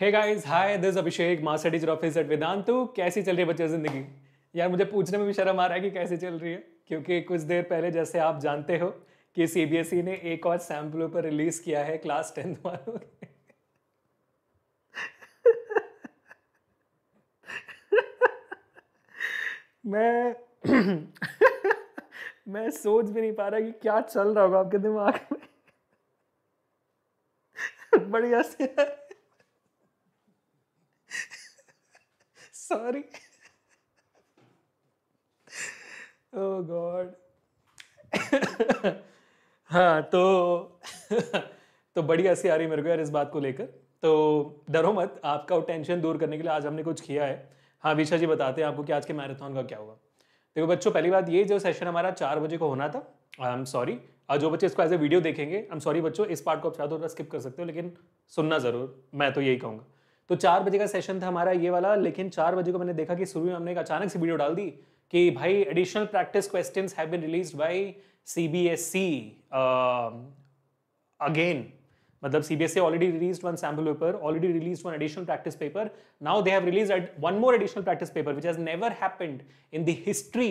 Hey guys hi this Abhishek master teacher office at Vedantu कैसी चल रही है बच्चे ज़िंदगी यार मुझे पूछने में भी शर्म आ रहा है कि कैसी चल रही है क्योंकि कुछ देर पहले जैसे आप जानते हो कि सीबीएसई e ने एक और सैम्पल पर रिलीज किया है क्लास टेंथ वालों के मैं मैं सोच भी नहीं पा रहा कि क्या चल रहा होगा आपके दिमाग में बढ़िया से सॉरी ओ गॉड हाँ तो तो बड़ी हंसी आ रही मेरे को यार इस बात को लेकर तो डरो मत आपका टेंशन दूर करने के लिए आज हमने कुछ किया है हाँ विशा जी बताते हैं आपको कि आज के मैराथन का क्या हुआ देखो बच्चों पहली बात ये जो सेशन हमारा चार बजे को होना था आई एम सॉरी और जो बच्चे इसको एज ए वीडियो देखेंगे आई एम सॉरी बच्चों इस पार्ट को आप चाहते हो स्किप कर सकते हो लेकिन सुनना ज़रूर मैं तो यही कहूँगा तो चार बजे का सेशन था हमारा ये वाला लेकिन चार बजे को मैंने देखा कि शुरू में हमने एक अचानक से वीडियो डाल दी कि भाई additional practice question have been release by C B S C again मतलब CBSE already release one sample paper already release one additional practice paper now they have release one more additional practice paper which has never happened in the history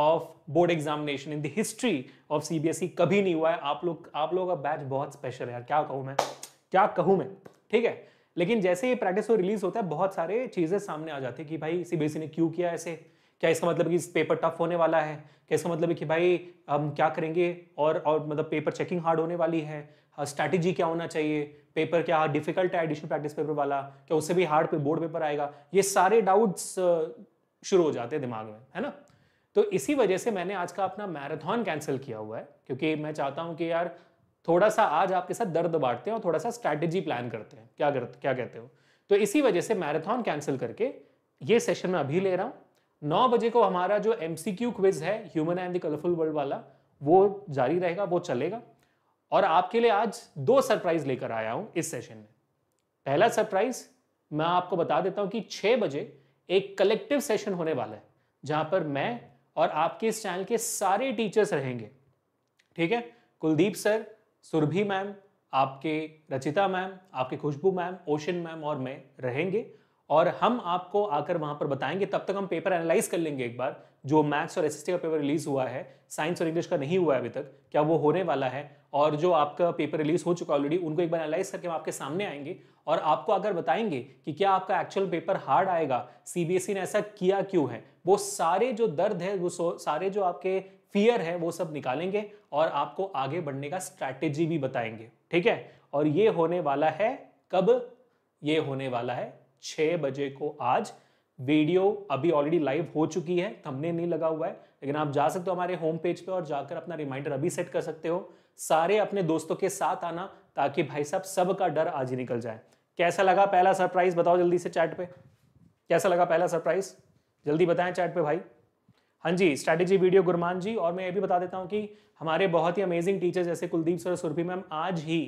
of board examination in the history of CBSE कभी नहीं हुआ है आप लोग आप लोगों का batch बहुत स्पेशल है यार क्या कहूँ मैं क्या कहूँ मैं ठीक है लेकिन जैसे ये प्रैक्टिस और रिलीज होता है बहुत सारे चीज़ें सामने आ जाती है कि भाई सीबीएसई ने क्यों किया ऐसे क्या इसका मतलब कि पेपर टफ होने वाला है क्या इसका मतलब है कि भाई हम क्या करेंगे और और मतलब पेपर चेकिंग हार्ड होने वाली है स्ट्रैटेजी हाँ, क्या होना चाहिए पेपर क्या डिफिकल्ट है एडिशनल प्रैक्टिस पेपर वाला क्या उससे भी हार्ड पे बोर्ड पेपर आएगा ये सारे डाउट्स uh, शुरू हो जाते हैं दिमाग में है ना तो इसी वजह से मैंने आज का अपना मैराथन कैंसिल किया हुआ है क्योंकि मैं चाहता हूँ कि यार थोड़ा सा आज आपके साथ दर्द बांटते हैं और थोड़ा सा स्ट्रैटेजी प्लान करते हैं क्या करते क्या कहते हो तो इसी वजह से मैराथन कैंसिल करके ये सेशन मैं अभी ले रहा हूँ नौ बजे को हमारा जो एम क्विज है human and the colourful world वाला वो जारी रहेगा वो चलेगा और आपके लिए आज दो सरप्राइज लेकर आया हूँ इस सेशन में पहला सरप्राइज मैं आपको बता देता हूँ कि छः बजे एक कलेक्टिव सेशन होने वाला है जहाँ पर मैं और आपके इस चैनल के सारे टीचर्स रहेंगे ठीक है कुलदीप सर सुरभि मैम आपके रचिता मैम आपके खुशबू मैम ओशन मैम और मैं रहेंगे और हम आपको आकर वहां पर बताएंगे तब तक हम पेपर एनालाइज कर लेंगे एक बार जो मैथ्स और एस का पेपर रिलीज हुआ है साइंस और इंग्लिश का नहीं हुआ है अभी तक क्या वो होने वाला है और जो आपका पेपर रिलीज हो चुका ऑलरेडी उनको एक बार एनालाइज करके हम आपके सामने आएंगे और आपको अगर बताएंगे कि क्या आपका एक्चुअल पेपर हार्ड आएगा सीबीएसई e ने ऐसा किया क्यों है वो सारे जो दर्द है वो सारे जो आपके फियर है वो सब निकालेंगे और आपको आगे बढ़ने का स्ट्रैटेजी भी बताएंगे ठीक है और ये होने वाला है कब ये होने वाला है छः बजे को आज वीडियो अभी ऑलरेडी लाइव हो चुकी है थंबनेल नहीं लगा हुआ है लेकिन आप जा सकते हो हमारे होम पेज पे और जाकर अपना रिमाइंडर अभी सेट कर सकते हो सारे अपने दोस्तों के साथ आना ताकि भाई साहब सब का डर आज ही निकल जाए कैसा लगा पहला सरप्राइज बताओ जल्दी से चैट पे कैसा लगा पहला सरप्राइज जल्दी बताएं चैट पे भाई हाँ जी स्ट्रैटेजी वीडियो गुरमान जी और मैं ये भी बता देता हूँ कि हमारे बहुत ही अमेजिंग टीचर्स जैसे कुलदीप सर सुरभि मैम आज ही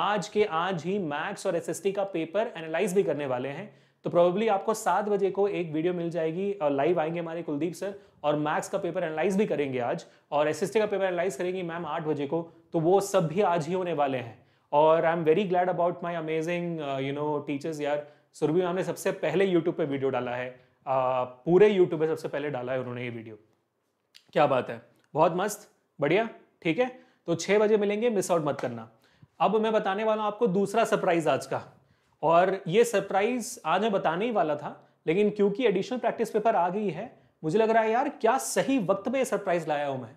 आज के आज ही मैथ्स और एसएसटी का पेपर एनालाइज भी करने वाले हैं तो प्रोबेबली आपको सात बजे को एक वीडियो मिल जाएगी और लाइव आएंगे हमारे कुलदीप सर और मैथ्स का पेपर एनालाइज भी करेंगे आज और एसएसटी का पेपर एनालाइज करेंगी मैम आठ बजे को तो वो सब भी आज ही होने वाले हैं और I am very glad about my amazing you know teachers यार सुरभि मैम ने सबसे पहले यूट्यूब पर वीडियो डाला है पूरे यूट्यूब पर सबसे पहले डाला है उन्होंने ये वीडियो क्या बात है बहुत मस्त बढ़िया ठीक है तो छः बजे मिलेंगे मिस आउट मत करना अब मैं बताने वाला हूँ आपको दूसरा सरप्राइज आज का और ये सरप्राइज आज मैं बताने ही वाला था लेकिन क्योंकि एडिशनल प्रैक्टिस पेपर आ गई है मुझे लग रहा है यार क्या सही वक्त पे ये सरप्राइज लाया हूँ मैं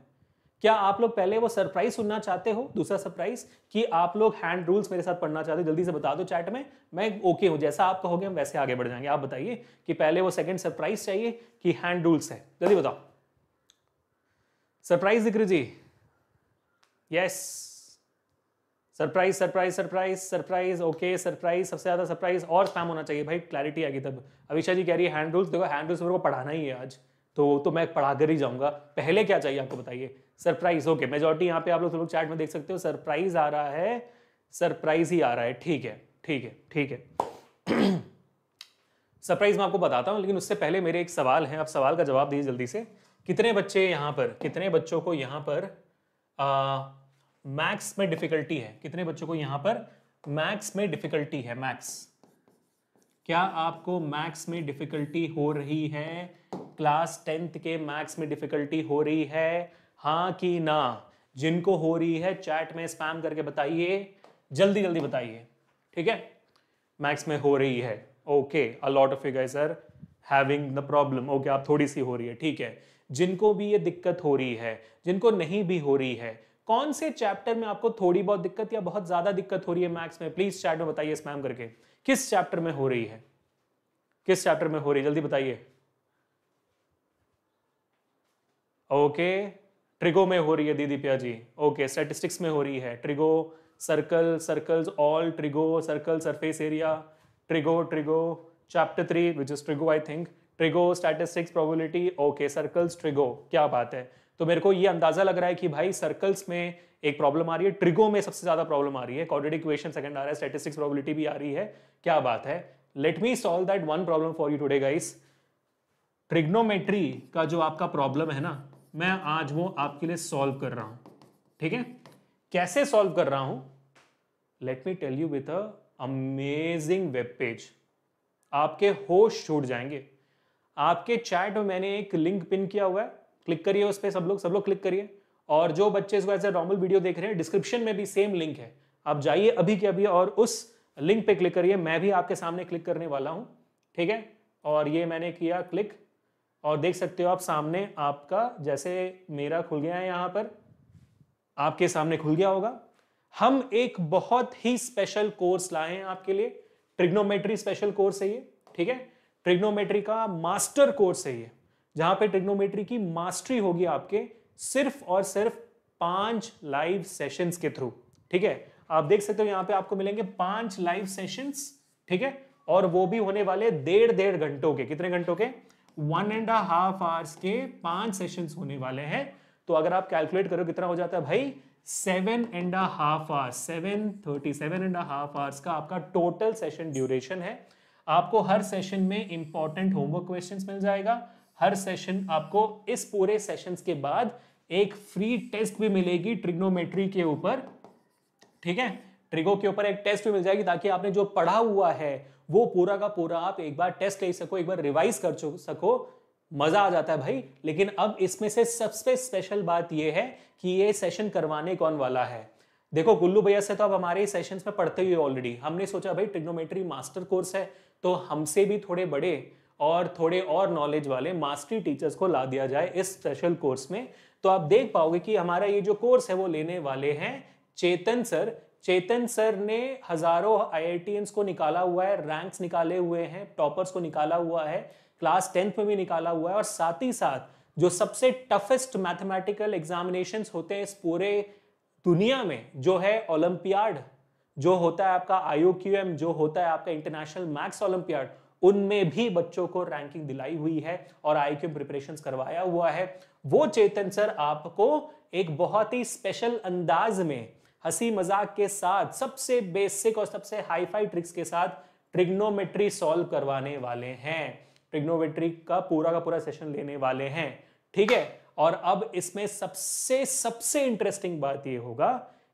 क्या आप लोग पहले वो सरप्राइज सुनना चाहते हो दूसरा सरप्राइज कि आप लोग हैंड रूल्स मेरे साथ पढ़ना चाहते हो जल्दी से बता दो चैट में मैं ओके हूँ जैसा आप कहोगे हम वैसे आगे बढ़ जाएंगे आप बताइए कि पहले वो सेकंड सरप्राइज चाहिए कि हैंड रूल्स है जल्दी बताओ सरप्राइज दिक्र जी yes surprise surprise surprise surprise okay surprise सबसे ज़्यादा सरप्राइज और स्पैम होना चाहिए भाई क्लैरिटी आएगी तब अविशा जी कह रही है हैंड रूल्स देखो हैंड रूल्स मेरे को पढ़ाना ही है आज तो तो मैं पढ़ा कर ही जाऊंगा पहले क्या चाहिए आपको बताइए सरप्राइज ओके मेजोरिटी यहाँ पे आप लोग तो लो चैट में देख सकते हो सरप्राइज आ रहा है सरप्राइज ही आ रहा है ठीक है ठीक है ठीक है सरप्राइज मैं आपको बताता हूँ लेकिन उससे पहले मेरे एक सवाल है आप सवाल का जवाब दीजिए जल्दी से कितने बच्चे यहाँ पर कितने बच्चों को यहाँ पर मैक्स में डिफिकल्टी है कितने बच्चों को यहाँ पर मैक्स में डिफिकल्टी है मैक्स क्या आपको मैक्स में डिफिकल्टी हो रही है क्लास टेंथ के मैक्स में डिफिकल्टी हो रही है हाँ कि ना जिनको हो रही है चैट में स्पैम करके बताइए जल्दी जल्दी बताइए ठीक है मैक्स में हो रही है okay a lot of you sir having the problem okay आप थोड़ी सी हो रही है ठीक है जिनको भी ये दिक्कत हो रही है जिनको नहीं भी हो रही है कौन से चैप्टर में आपको थोड़ी बहुत दिक्कत या बहुत ज्यादा दिक्कत हो रही है मैक्स में प्लीज चैट में बताइए स्पैम करके किस चैप्टर में हो रही है किस चैप्टर में हो रही है जल्दी बताइए ओके okay. ट्रिगो में हो रही है दीदी पिया जी ओके स्टैटिस्टिक्स में हो रही है trigo circle circles all trigo circle surface area trigo trigo chapter three which is trigo I think trigo statistics probability okay circles trigo क्या बात है तो मेरे को ये अंदाजा लग रहा है कि भाई सर्कल्स में एक प्रॉब्लम आ रही है ट्रिगो में सबसे ज्यादा प्रॉब्लम आ रही है कॉर्डिनेट इक्वेशन सेकंड आ रहा है स्टैटिस्टिक्स प्रोबेबिलिटी भी आ रही है क्या बात है let me solve that one problem for you today guys trigonometry का जो आपका प्रॉब्लम है ना मैं आज वो आपके लिए सॉल्व कर रहा हूं ठीक है कैसे सॉल्व कर रहा हूं let me tell you with amazing web page आपके होश छूट जाएंगे आपके चैट में मैंने एक लिंक पिन किया हुआ है क्लिक करिए उस पर सब लोग सब लोग क्लिक करिए और जो बच्चे इसको एज नॉर्मल वीडियो देख रहे हैं डिस्क्रिप्शन में भी सेम लिंक है आप जाइए अभी के अभी और उस लिंक पे क्लिक करिए मैं भी आपके सामने क्लिक करने वाला हूं ठीक है और ये मैंने किया क्लिक और देख सकते हो आप सामने आपका जैसे मेरा खुल गया है यहाँ पर आपके सामने खुल गया होगा हम एक बहुत ही स्पेशल कोर्स लाए हैं आपके लिए ट्रिग्नोमेट्री स्पेशल कोर्स है ये ठीक है ट्रिग्नोमेट्री का मास्टर कोर्स है ये जहां पे ट्रिग्नोमेट्री की मास्टरी होगी आपके सिर्फ और सिर्फ पांच लाइव सेशंस के थ्रू ठीक है आप देख सकते हो यहाँ पे आपको मिलेंगे पांच लाइव सेशंस ठीक है और वो भी होने वाले डेढ़ डेढ़ घंटों के कितने घंटों के वन एंड हाफ आवर्स के पांच सेशन होने वाले हैं तो अगर आप कैलकुलेट करो कितना हो जाता है भाई seven and half hours seven thirty seven and half hours का आपका टोटल सेशन ड्यूरेशन है आपको हर सेशन में इंपॉर्टेंट होमवर्क क्वेश्चन मिल जाएगा हर सेशन आपको इस पूरे सेशन के बाद एक फ्री टेस्ट भी मिलेगी ट्रिग्नोमेट्री के ऊपर ठीक है ट्रिगो के ऊपर एक टेस्ट भी मिल जाएगी ताकि आपने जो पढ़ा हुआ है वो पूरा का पूरा आप एक बार टेस्ट ले सको एक बार रिवाइज कर सको मजा आ जाता है भाई लेकिन अब इसमें से सबसे स्पेशल बात यह है कि ये सेशन करवाने कौन वाला है देखो गुल्लू भैया से तो अब हमारे सेशन में पढ़ते हुए ऑलरेडी हमने सोचा भाई ट्रिग्नोमेट्री मास्टर कोर्स है तो हमसे भी थोड़े बड़े और थोड़े और नॉलेज वाले मास्टरी टीचर्स को ला दिया जाए इस स्पेशल कोर्स में तो आप देख पाओगे कि हमारा ये जो कोर्स है वो लेने वाले हैं चेतन सर चेतन सर ने हजारों आई को निकाला हुआ है रैंक्स निकाले हुए हैं टॉपर्स को निकाला हुआ है क्लास टेंथ में भी निकाला हुआ है और साथ ही साथ जो सबसे टफेस्ट मैथमेटिकल एग्जामिनेशन होते हैं इस पूरे दुनिया में जो है ओलंपियाड जो होता है आपका आईओ जो होता है आपका इंटरनेशनल मैथ्स ओलंपियाड उनमें भी बच्चों को रैंकिंग दिलाई हुई है और आई क्यू प्रिपरेशन करवाया हुआ है वो चेतन सर आपको एक बहुत ही स्पेशल अंदाज में हंसी मजाक के साथ सबसे बेसिक और सबसे हाईफाई ट्रिक्स के साथ ट्रिग्नोमेट्री सॉल्व करवाने वाले हैं ट्रिग्नोमेट्री का पूरा का पूरा सेशन लेने वाले हैं ठीक है और अब इसमें सबसे सबसे इंटरेस्टिंग बात यह होगा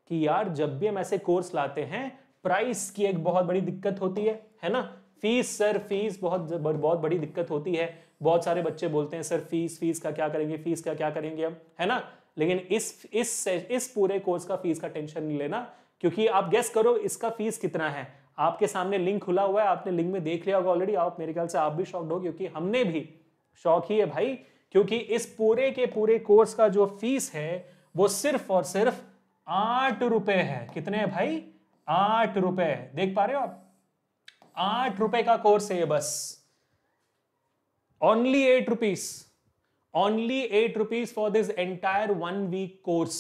कि यार जब भी हम ऐसे कोर्स लाते हैं प्राइस की एक बहुत बड़ी दिक्कत होती है है ना फीस सर फीस बहुत बहुत बड़ी दिक्कत होती है बहुत सारे बच्चे बोलते हैं सर फीस फीस का क्या करेंगे फीस का क्या करेंगे हम है ना लेकिन इस इस इस पूरे कोर्स का फीस का टेंशन नहीं लेना क्योंकि आप गेस करो इसका फीस कितना है आपके सामने लिंक खुला हुआ है आपने लिंक में देख लिया होगा ऑलरेडी आप मेरे ख्याल से आप भी शॉक्ड हो क्योंकि हमने भी शौक ही है भाई क्योंकि इस पूरे के पूरे कोर्स का जो फीस है वो सिर्फ और सिर्फ आठ रुपए है कितने है भाई आठ रुपए देख पा रहे हो आप आठ रुपए का कोर्स है ये बस only eight rupees only eight rupees for this entire one week course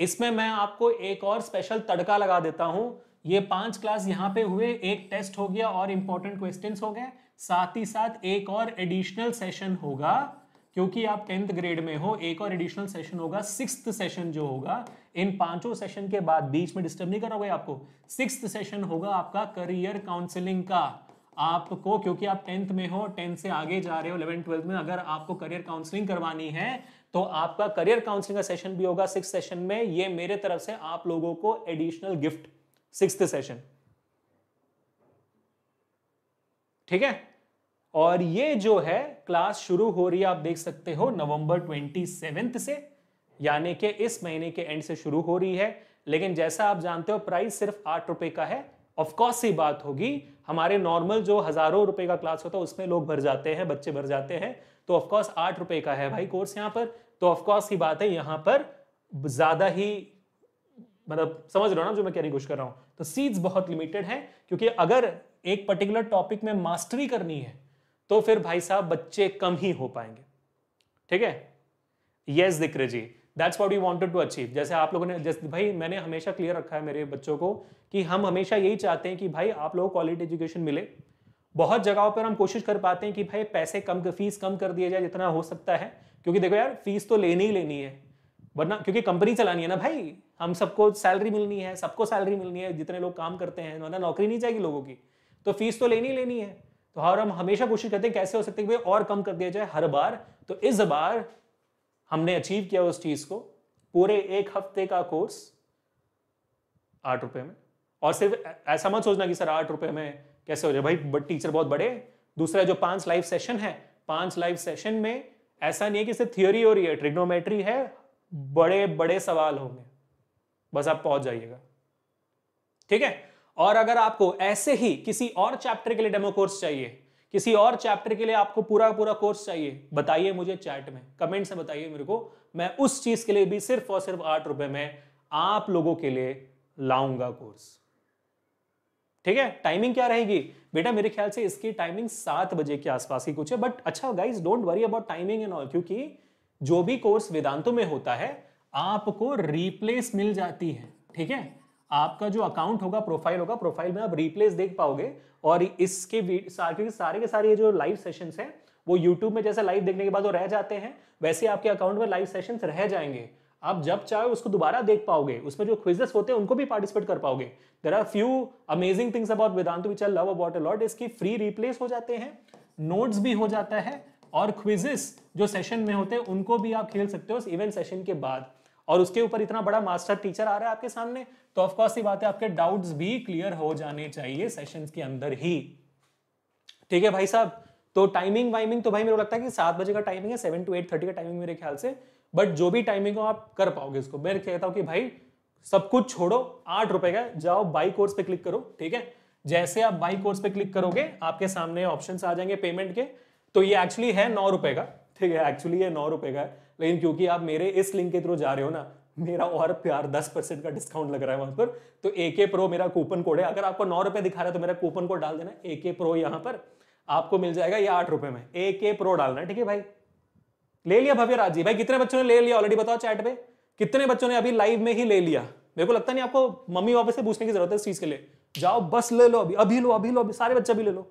इसमें मैं आपको एक और स्पेशल तड़का लगा देता हूं ये पांच क्लास यहां पे हुए एक टेस्ट हो गया और इंपॉर्टेंट क्वेश्चन हो गए साथ ही साथ एक और एडिशनल सेशन होगा क्योंकि आप टेंथ ग्रेड में हो एक और एडिशनल सेशन होगा सिक्स सेशन जो होगा इन पांचों सेशन के बाद बीच में डिस्टर्ब नहीं करोगे आपको सिक्स सेशन होगा आपका करियर काउंसिलिंग का आपको क्योंकि आप टेंथ में हो टेंथ से आगे जा रहे हो इलेवन ट्वेल्थ में अगर आपको करियर काउंसलिंग करवानी है तो आपका करियर काउंसलिंग का सेशन भी होगा सिक्स सेशन में ये मेरे तरफ से आप लोगों को एडिशनल गिफ्ट सिक्स सेशन ठीक है और ये जो है क्लास शुरू हो रही है आप देख सकते हो नवंबर ट्वेंटी से यानी कि इस महीने के एंड से शुरू हो रही है लेकिन जैसा आप जानते हो प्राइस सिर्फ आठ रुपए का है ऑफकोर्स ही बात होगी हमारे नॉर्मल जो हजारों रुपए का क्लास होता है उसमें लोग भर जाते हैं बच्चे भर जाते हैं तो ऑफकोर्स आठ रुपए का है भाई कोर्स यहाँ पर तो ऑफकोर्स ही बात है यहाँ पर ज्यादा ही मतलब समझ रहे हो ना जो मैं कहने की कोशिश कर रहा हूँ तो सीट्स बहुत लिमिटेड है क्योंकि अगर एक पर्टिकुलर टॉपिक में मास्टरी करनी है तो फिर भाई साहब बच्चे कम ही हो पाएंगे ठीक है यस दिक्र जी that's what you wanted to achieve जैसे आप लोगों ने जैसे भाई मैंने हमेशा क्लियर रखा है मेरे बच्चों को कि हम हमेशा यही चाहते हैं कि भाई आप लोगों को क्वालिटी एजुकेशन मिले बहुत जगहों पर हम कोशिश कर पाते हैं कि भाई पैसे कम फीस कम कर दिया जाए जितना हो सकता है क्योंकि देखो यार फीस तो लेनी ही लेनी है वरना क्योंकि कंपनी चलानी है ना भाई हम सबको सैलरी मिलनी है सबको सैलरी मिलनी है जितने लोग काम करते हैं वरना नौकरी नहीं जाएगी लोगों की तो फीस तो लेनी ही लेनी है तो हर हम हमेशा कोशिश करते हैं कैसे हो सकते हैं भाई और कम कर दिया जाए हर बार तो इस बार हमने अचीव किया उस चीज़ को पूरे एक हफ्ते का कोर्स आठ रुपए में और सिर्फ ऐसा मत सोचना कि सर आठ रुपए में कैसे हो जाए भाई टीचर बहुत बड़े दूसरा जो पांच लाइव सेशन है पांच लाइव सेशन में ऐसा नहीं है कि सिर्फ थियोरी हो रही है ट्रिग्नोमेट्री है बड़े बड़े सवाल होंगे बस आप पहुंच जाइएगा ठीक है और अगर आपको ऐसे ही किसी और चैप्टर के लिए डेमो कोर्स चाहिए किसी और चैप्टर के लिए आपको पूरा पूरा कोर्स चाहिए बताइए मुझे चैट में कमेंट से बताइए मेरे को मैं उस चीज के लिए भी सिर्फ और सिर्फ आठ रुपए में आप लोगों के लिए लाऊंगा कोर्स ठीक है टाइमिंग क्या रहेगी बेटा मेरे ख्याल से इसकी टाइमिंग सात बजे के आसपास ही कुछ है बट अच्छा guys don't worry about timing and all क्योंकि जो भी कोर्स वेदांतों में होता है आपको रिप्लेस मिल जाती है ठीक है आपका जो अकाउंट होगा प्रोफाइल होगा प्रोफाइल में आप रिप्लेस देख पाओगे और इसके सारे सारे के सारे जो लाइव सेशंस हैं वो यूट्यूब में जैसे लाइव देखने के बाद वो रह जाते हैं वैसे आपके अकाउंट में लाइव सेशंस रह जाएंगे आप जब चाहे उसको दोबारा देख पाओगे उसमें जो क्विजेस होते हैं उनको भी पार्टिसिपेट कर पाओगे there are few amazing things about Vedant which I love about a lot इसकी फ्री रिप्लेस हो जाते हैं नोट्स भी हो जाता है और क्विजेस जो सेशन में होते हैं उनको भी आप खेल सकते हो इवेंट सेशन के बाद और उसके ऊपर इतना बड़ा मास्टर टीचर आ रहा है आपके सामने तो ऑफकोर्स ये बात है आपके डाउट्स भी क्लियर हो जाने चाहिए सेशंस के अंदर ही ठीक है भाई साहब तो टाइमिंग वाइमिंग तो भाई मेरे को लगता है कि सात बजे का टाइमिंग है सेवन टू एट थर्टी का टाइमिंग मेरे ख्याल से बट जो भी टाइमिंग हो आप कर पाओगे इसको मैं कहता हूँ कि भाई सब कुछ छोड़ो आठ रुपए का जाओ बाई कोर्स पे क्लिक करो ठीक है जैसे आप बाई कोर्स पे क्लिक करोगे आपके सामने ऑप्शन आ जाएंगे पेमेंट के तो ये एक्चुअली है नौ रुपए का ठीक है एक्चुअली ये नौ रुपए का है लेकिन क्योंकि आप मेरे इस लिंक के थ्रू जा रहे हो ना मेरा और प्यार दस परसेंट का डिस्काउंट लग रहा है वहां पर तो ए के प्रो मेरा कूपन कोड है अगर आपको नौ रुपए दिखा रहा है तो मेरा कूपन कोड डाल देना ए के प्रो यहाँ पर आपको मिल जाएगा ये आठ रुपए में ए के प्रो डालना है ठीक है भाई ले लिया भव्य राज जी भाई कितने बच्चों ने ले लिया ऑलरेडी बताओ चैट पे कितने बच्चों ने अभी लाइव में ही ले लिया मेरे को लगता नहीं आपको मम्मी वापस से पूछने की जरूरत है इस चीज के लिए जाओ बस ले लो अभी अभी लो अभी लो अभी सारे बच्चे अभी ले लो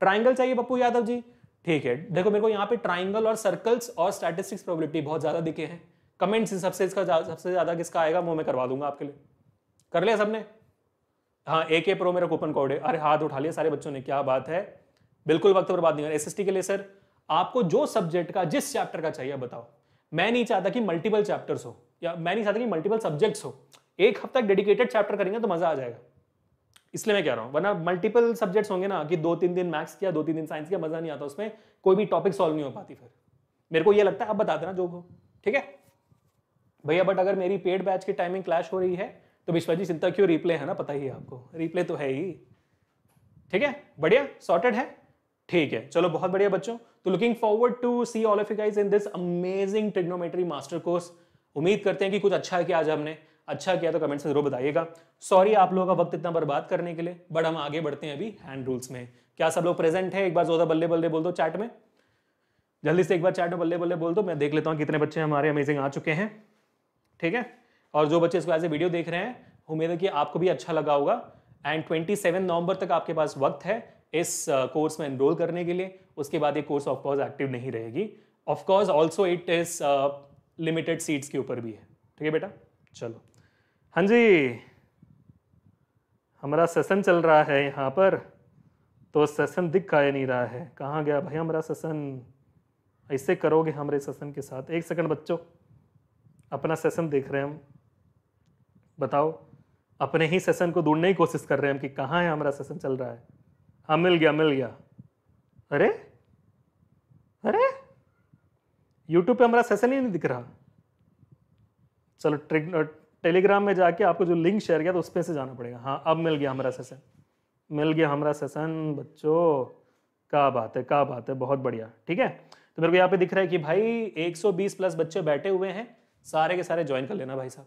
ट्राइंगल चाहिए पप्पू यादव जी ठीक है देखो मेरे को यहाँ पे ट्राइंगल और सर्कल्स और स्टैटिस्टिक्स प्रोबेबिलिटी बहुत ज़्यादा दिखे हैं कमेंट्स सबसे इसका सबसे ज़्यादा किसका आएगा वो मैं करवा दूंगा आपके लिए कर लिया सबने हाँ ए के प्रो मेरा कूपन कोड है अरे हाथ उठा लिया सारे बच्चों ने क्या बात है बिल्कुल वक्त पर बात नहीं एस एस के लिए सर आपको जो सब्जेक्ट का जिस चैप्टर का चाहिए बताओ मैं नहीं चाहता कि मल्टीपल चैप्टर्स हो या मैं नहीं चाहता कि मल्टीपल सब्जेक्ट्स हो एक हफ्ता डेडिकेटेड चैप्टर करेंगे तो मज़ा आ जाएगा इसलिए मैं कह रहा हूँ वरना मल्टीपल सब्जेक्ट्स होंगे ना कि दो तीन दिन मैथ्स किया दो तीन दिन साइंस किया मजा नहीं आता उसमें कोई भी टॉपिक सॉल्व नहीं हो पाती फिर मेरे को ये लगता है आप बता देना जो हो ठीक है भैया बट अगर मेरी पेड बैच की टाइमिंग क्लैश हो रही है तो विश्वाजी चिंता क्यों रिप्ले है ना पता ही है आपको रिप्ले तो है ही ठीक है बढ़िया सॉर्टेड है ठीक है चलो बहुत बढ़िया बच्चों तो looking forward to see all of you guys in this amazing trigonometry master course उम्मीद करते हैं कि कुछ अच्छा है कि आज हमने अच्छा किया तो कमेंट से जरूर बताइएगा सॉरी आप लोगों का वक्त इतना बर्बाद करने के लिए बट हम आगे बढ़ते हैं अभी हैंड रूल्स में क्या सब लोग प्रेजेंट है एक बार ज़्यादा बल्ले बल्ले बोल दो चैट में जल्दी से एक बार चैट में बल्ले बल्ले बोल दो मैं देख लेता हूँ कितने बच्चे हमारे अमेजिंग आ चुके हैं ठीक है और जो बच्चे इसको एज ए वीडियो देख रहे हैं उम्मीद है कि आपको भी अच्छा लगा होगा एंड 27 नवंबर तक आपके पास वक्त है इस कोर्स uh, में एनरोल करने के लिए उसके बाद ये कोर्स ऑफकोर्स एक्टिव नहीं रहेगी of course also it is limited seats के ऊपर भी है ठीक है बेटा चलो हाँ जी हमारा सेशन चल रहा है यहाँ पर तो सेशन दिख का नहीं रहा है कहाँ गया भाई हमारा सेशन ऐसे करोगे हमारे सेशन के साथ एक सेकंड बच्चों अपना सेशन देख रहे हैं हम बताओ अपने ही सेशन को ढूंढने की कोशिश कर रहे हैं हम कि कहाँ है हमारा सेशन चल रहा है हाँ मिल गया मिल गया अरे अरे यूट्यूब पे हमारा सेशन ही नहीं दिख रहा चलो ट्रिक टेलीग्राम में जाके आपको जो लिंक शेयर किया तो उस पर से जाना पड़ेगा हाँ अब मिल गया हमारा सेशन मिल गया हमारा सेशन बच्चों का बात है का बात है बहुत बढ़िया ठीक है तो मेरे को यहाँ पे दिख रहा है कि भाई 120 प्लस बच्चे बैठे हुए हैं सारे के सारे ज्वाइन कर लेना भाई साहब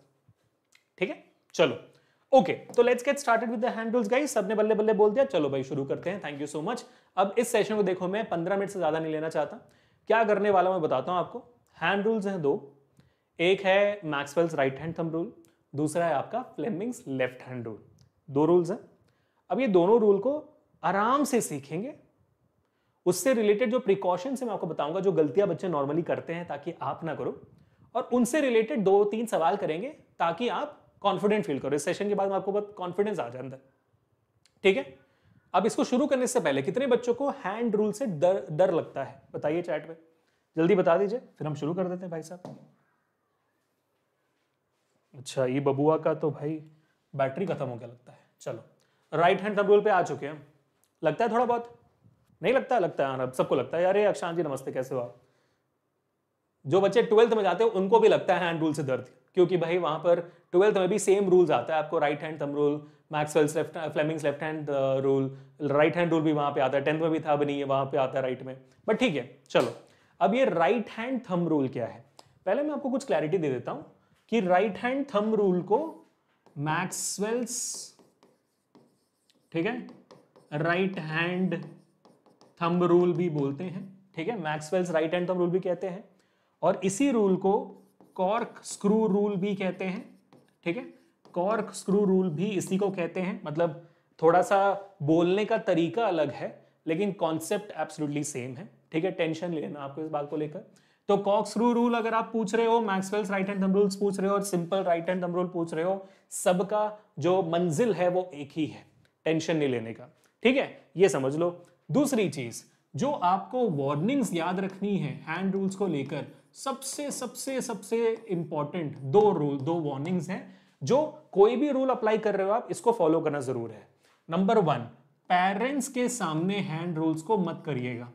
ठीक है चलो ओके तो let's get started with the hand rules guys सबने बल्ले बल्ले बोल दिया चलो भाई शुरू करते हैं थैंक यू सो मच अब इस सेशन को देखो मैं पंद्रह मिनट से ज़्यादा नहीं लेना चाहता क्या करने वाला मैं बताता हूँ आपको हैंड रूल्स हैं दो एक है Maxwell's right hand thumb rule दूसरा है आपका फ्लेमिंग्स लेफ्ट हैंड रूल दो रूल्स हैं अब ये दोनों रूल को आराम से सीखेंगे उससे रिलेटेड जो प्रिकॉशन से मैं आपको बताऊंगा जो गलतियां बच्चे नॉर्मली करते हैं ताकि आप ना करो और उनसे रिलेटेड दो तीन सवाल करेंगे ताकि आप कॉन्फिडेंट फील करो इस सेशन के बाद आपको बहुत कॉन्फिडेंस आ जाए ठीक है अब इसको शुरू करने से पहले कितने बच्चों को हैंड रूल से डर डर लगता है बताइए चैट में जल्दी बता दीजिए फिर हम शुरू कर देते हैं भाई साहब अच्छा ये बबुआ का तो भाई बैटरी खत्म हो गया लगता है चलो राइट हैंड थंब रूल पे आ चुके हैं लगता है थोड़ा बहुत नहीं लगता है लगता है हाँ, सबको लगता है यार अक्षांत जी नमस्ते कैसे हो आप जो बच्चे ट्वेल्थ में जाते हैं उनको भी लगता है हैंड रूल से दर्द क्योंकि भाई वहां पर ट्वेल्थ में भी सेम रूल्स आता है आपको right hand thumb rule Maxwell's left Fleming's left hand rule right hand rule भी वहां पे आता है टेंथ में भी था अब नहीं है वहां पे आता है राइट में बट ठीक है चलो अब ये राइट हैंड थंब रूल क्या है पहले मैं आपको कुछ क्लैरिटी दे देता हूँ कि राइट हैंड थंब रूल को मैक्सवेल्स ठीक है राइट हैंड थंब रूल भी बोलते हैं ठीक है Maxwell's right hand thumb rule भी कहते हैं और इसी रूल को कॉर्क स्क्रू रूल भी कहते हैं ठीक है कॉर्क स्क्रू रूल भी इसी को कहते हैं मतलब थोड़ा सा बोलने का तरीका अलग है लेकिन कॉन्सेप्ट एब्सोल्युटली सेम है ठीक है टेंशन लेना आपको इस बात को लेकर तो कॉक्स रू रूल अगर आप पूछ रहे हो मैक्सवेल्स राइट हैंड रूल्स पूछ रहे हो और सिंपल राइट हैंड रूल पूछ रहे हो सबका जो मंजिल है वो एक ही है टेंशन नहीं लेने का ठीक है ये समझ लो दूसरी चीज जो आपको वार्निंग्स याद रखनी है हैंड रूल्स को लेकर सबसे सबसे सबसे इंपॉर्टेंट दो रूल दो वार्निंग्स हैं जो कोई भी रूल अप्लाई कर रहे हो आप इसको फॉलो करना जरूर है नंबर वन पेरेंट्स के सामने हैंड रूल्स को मत करिएगा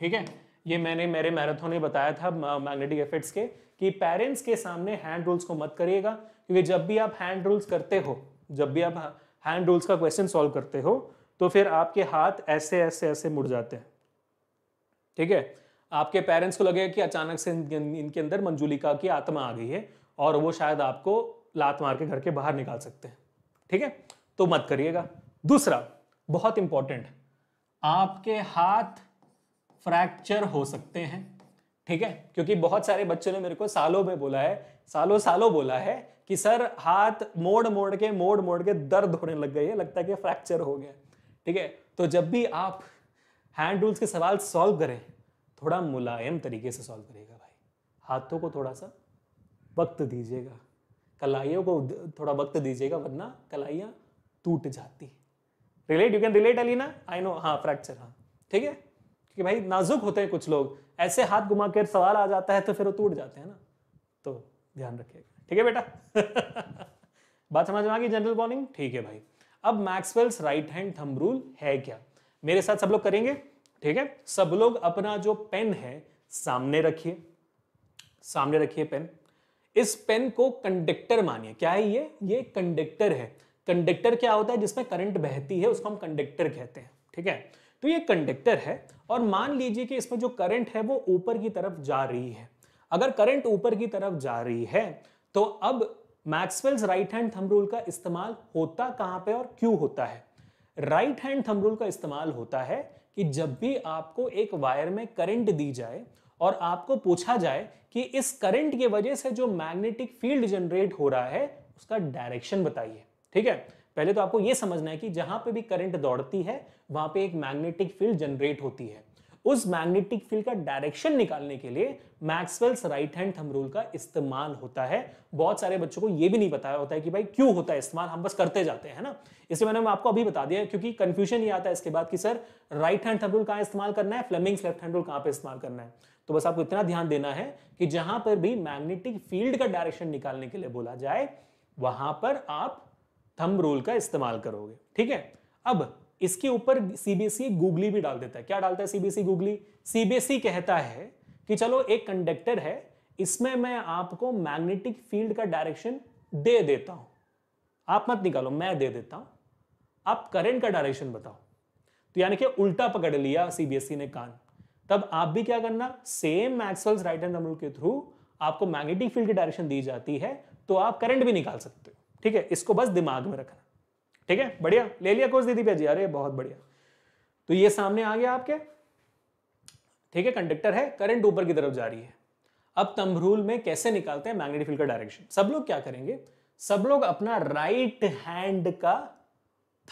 ठीक है ये मैंने मेरे मैराथन में बताया था मैग्नेटिक इफेक्ट्स के कि पेरेंट्स के सामने हैंड रूल्स को मत करिएगा क्योंकि जब भी आप हैंड रूल्स करते हो जब भी आप हैंड रूल्स का क्वेश्चन सॉल्व करते हो तो फिर आपके हाथ ऐसे ऐसे ऐसे मुड़ जाते हैं ठीक है आपके पेरेंट्स को लगेगा कि अचानक से इनके अंदर मंजुलिका की आत्मा आ गई है और वो शायद आपको लात मार के घर के बाहर निकाल सकते हैं ठीक है तो मत करिएगा दूसरा बहुत इंपॉर्टेंट आपके हाथ फ्रैक्चर हो सकते हैं ठीक है क्योंकि बहुत सारे बच्चों ने मेरे को सालों में बोला है सालों सालों बोला है कि सर हाथ मोड़ मोड़ के मोड़ मोड़ के दर्द होने लग गई है लगता है कि फ्रैक्चर हो गया ठीक है तो जब भी आप हैंड रूल्स के सवाल सॉल्व करें थोड़ा मुलायम तरीके से सॉल्व करिएगा भाई हाथों को थोड़ा सा वक्त दीजिएगा कलाइयों को थोड़ा वक्त दीजिएगा वरना कलाइयाँ टूट जाती relate you can relate Alina I know हाँ फ्रैक्चर हाँ ठीक है कि भाई नाजुक होते हैं कुछ लोग ऐसे हाथ घुमा कर सवाल आ जाता है तो फिर वो टूट जाते हैं ना तो ध्यान रखिएगा ठीक है बेटा बात समझ में आ गई जनरल वार्निंग ठीक है भाई अब Maxwell's right hand thumb rule है क्या मेरे साथ सब लोग करेंगे ठीक है सब लोग अपना जो पेन है सामने रखिए सामने रखिए पेन इस पेन को कंडक्टर मानिए क्या है ये ये कंडक्टर है कंडक्टर क्या होता है जिसमें करंट बहती है उसको हम कंडक्टर कहते हैं ठीक है तो ये कंडक्टर है और मान लीजिए कि इसमें जो करंट है वो ऊपर की तरफ जा रही है अगर करंट ऊपर की तरफ जा रही है तो अब Maxwell's right hand thumb rule का इस्तेमाल होता कहां पे और क्यों होता है राइट हैंड थंब रूल का इस्तेमाल होता है कि जब भी आपको एक वायर में करंट दी जाए और आपको पूछा जाए कि इस करंट की वजह से जो मैग्नेटिक फील्ड जनरेट हो रहा है उसका डायरेक्शन बताइए ठीक है पहले तो आपको यह समझना है कि जहां पे भी करंट दौड़ती है वहां पे एक मैग्नेटिक फील्ड जनरेट होती है उस मैग्नेटिक फील्ड का डायरेक्शन निकालने के लिए Maxwell's right hand thumb rule का इस्तेमाल होता है बहुत सारे बच्चों को यह भी नहीं पता होता है कि भाई क्यों होता है इस्तेमाल हम बस करते जाते हैं ना इसलिए मैंने आपको अभी बता दिया क्योंकि कंफ्यूजन ये आता है इसके बाद कि sir right hand thumb rule कहां इस्तेमाल करना है फ्लेमिंग्स लेफ्ट हैंड रूल कहां पर इस्तेमाल करना है तो बस आपको इतना ध्यान देना है कि जहां पर भी मैग्नेटिक फील्ड का डायरेक्शन निकालने के लिए बोला जाए वहां पर आप थम रूल का इस्तेमाल करोगे ठीक है अब इसके ऊपर सीबीएसई गूगली भी डाल देता है क्या डालता है सीबीएसई गूगली सीबीएसई कहता है कि चलो एक कंडक्टर है इसमें मैं आपको मैग्नेटिक फील्ड का डायरेक्शन दे देता हूं आप मत निकालो मैं दे देता हूं आप करंट का डायरेक्शन बताओ तो यानी कि उल्टा पकड़ लिया सीबीएसई ने कान तब आप भी क्या करना same Maxwell's right hand rule के थ्रू आपको मैग्नेटिक फील्ड की डायरेक्शन दी जाती है तो आप करंट भी निकाल सकते हो ठीक है इसको बस दिमाग में रखना ठीक है बढ़िया ले लिया कोर्स दीदी भाजी अरे बहुत बढ़िया तो ये सामने आ गया आपके ठीक है कंडक्टर है करंट ऊपर की तरफ जा रही है अब तमरूल में कैसे निकालते हैं मैग्नेटिक फील्ड का डायरेक्शन सब लोग क्या करेंगे सब लोग अपना राइट हैंड का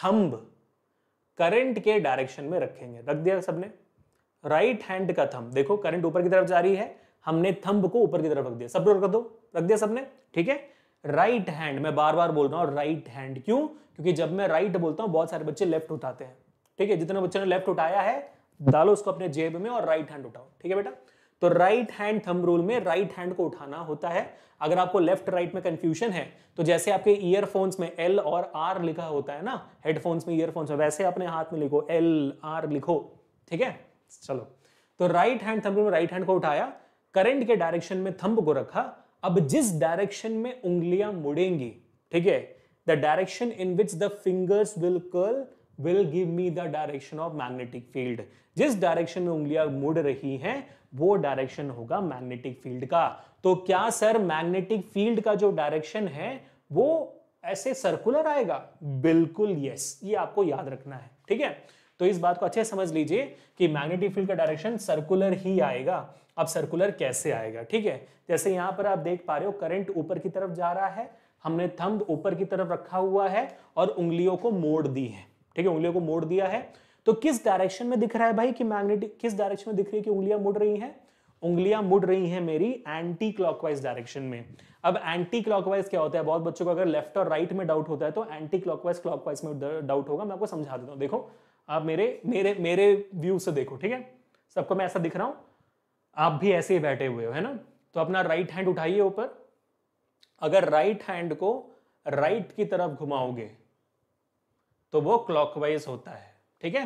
थंब करंट के डायरेक्शन में रखेंगे रख दिया सबने राइट हैंड का थंब देखो करंट ऊपर की तरफ जा रही है हमने थंब को ऊपर की तरफ रख दिया सब लोग रख दो रख दिया सबने ठीक है राइट हैंड मैं बार बार बोल रहा हूँ राइट हैंड क्यों क्योंकि जब मैं राइट बोलता हूँ बहुत सारे बच्चे लेफ्ट उठाते हैं ठीक है जितने बच्चों ने लेफ्ट उठाया है डालो उसको अपने जेब में और राइट हैंड उठाओ ठीक है बेटा तो राइट हैंड थंब रूल में राइट हैंड को उठाना होता है अगर आपको लेफ्ट राइट में कंफ्यूजन है तो जैसे आपके ईयरफोन्स में एल और आर लिखा होता है ना हेडफोन्स में ईयरफोन्स में वैसे अपने हाथ में लिखो एल आर लिखो ठीक है चलो तो राइट हैंड थंब रूल में राइट हैंड को उठाया करंट के डायरेक्शन में थंब को रखा अब जिस डायरेक्शन में उंगलियां मुड़ेंगी ठीक है the direction in which the fingers will curl will give me the direction of magnetic field जिस डायरेक्शन में उंगलियां मुड़ रही हैं वो डायरेक्शन होगा मैग्नेटिक फील्ड का तो क्या सर मैग्नेटिक फील्ड का जो डायरेक्शन है वो ऐसे सर्कुलर आएगा बिल्कुल यस ये आपको याद रखना है ठीक है तो इस बात को अच्छे समझ लीजिए कि मैग्नेटिक फील्ड का डायरेक्शन सर्कुलर ही आएगा अब सर्कुलर कैसे आएगा ठीक है जैसे यहाँ पर आप देख पा रहे हो करंट ऊपर की तरफ जा रहा है हमने थंब ऊपर की तरफ रखा हुआ है और उंगलियों को मोड़ दी है ठीक है उंगलियों को मोड़ दिया है तो किस डायरेक्शन में दिख रहा है भाई कि मैग्नेटिक किस डायरेक्शन में दिख रही है कि उंगलियां मुड़ रही हैं उंगलियां मुड़ रही हैं मेरी एंटी क्लॉकवाइज डायरेक्शन में अब एंटी क्लॉकवाइज क्या होता है बहुत बच्चों को अगर लेफ्ट और राइट में डाउट होता है तो एंटी क्लॉकवाइज क्लॉकवाइज में डाउट होगा मैं आपको समझा देता हूँ देखो आप मेरे मेरे मेरे व्यू से देखो ठीक है सबको मैं ऐसा दिख रहा हूँ आप भी ऐसे ही बैठे हुए हो है ना तो अपना राइट हैंड उठाइए ऊपर अगर राइट हैंड को राइट की तरफ घुमाओगे तो वो क्लॉकवाइज होता है ठीक है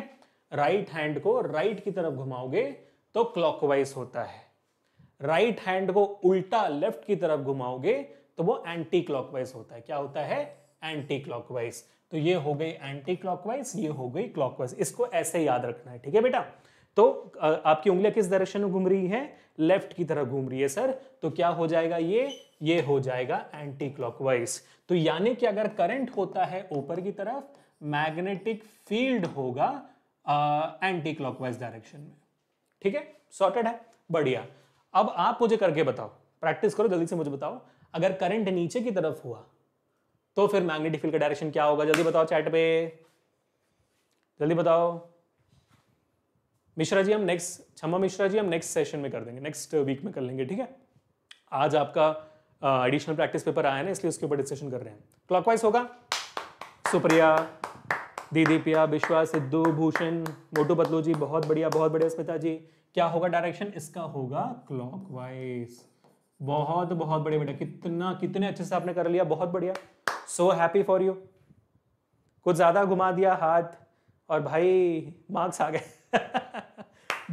राइट हैंड को राइट की तरफ घुमाओगे तो क्लॉकवाइज होता है राइट हैंड को उल्टा लेफ्ट की तरफ घुमाओगे तो वो एंटी क्लॉकवाइज होता है क्या होता है एंटी क्लॉकवाइज तो ये हो गई एंटी क्लॉकवाइज ये हो गई क्लॉकवाइज इसको ऐसे याद रखना है ठीक है बेटा तो आपकी उंगलियां किस डायरेक्शन में घूम रही हैं लेफ्ट की तरफ घूम रही है सर तो क्या हो जाएगा ये ये हो जाएगा एंटी क्लॉकवाइज तो यानी कि अगर करंट होता है ऊपर की तरफ मैग्नेटिक फील्ड होगा एंटी क्लॉकवाइज डायरेक्शन में ठीक है सॉर्टेड है बढ़िया अब आप मुझे करके बताओ प्रैक्टिस करो जल्दी से मुझे बताओ अगर करंट नीचे की तरफ हुआ तो फिर मैग्नेटिक फील्ड का डायरेक्शन क्या होगा जल्दी बताओ चैट पे जल्दी बताओ मिश्रा जी हम नेक्स्ट क्षमा मिश्रा जी हम नेक्स्ट सेशन में कर देंगे नेक्स्ट वीक uh, में कर लेंगे ठीक है आज आपका एडिशनल प्रैक्टिस पेपर आया ना इसलिए उसके ऊपर डिस्कशन कर रहे हैं क्लॉकवाइज होगा सुप्रिया दीदी पिया विश्वास सिद्धू भूषण मोटू पतलू जी बहुत बढ़िया बहुत बढ़िया स्मिता जी क्या होगा डायरेक्शन इसका होगा क्लॉकवाइज बहुत बहुत बढ़िया बेटा कितना कितने अच्छे से आपने कर लिया बहुत बढ़िया सो हैप्पी फॉर यू कुछ ज्यादा घुमा दिया हाथ और भाई मार्क्स आ गए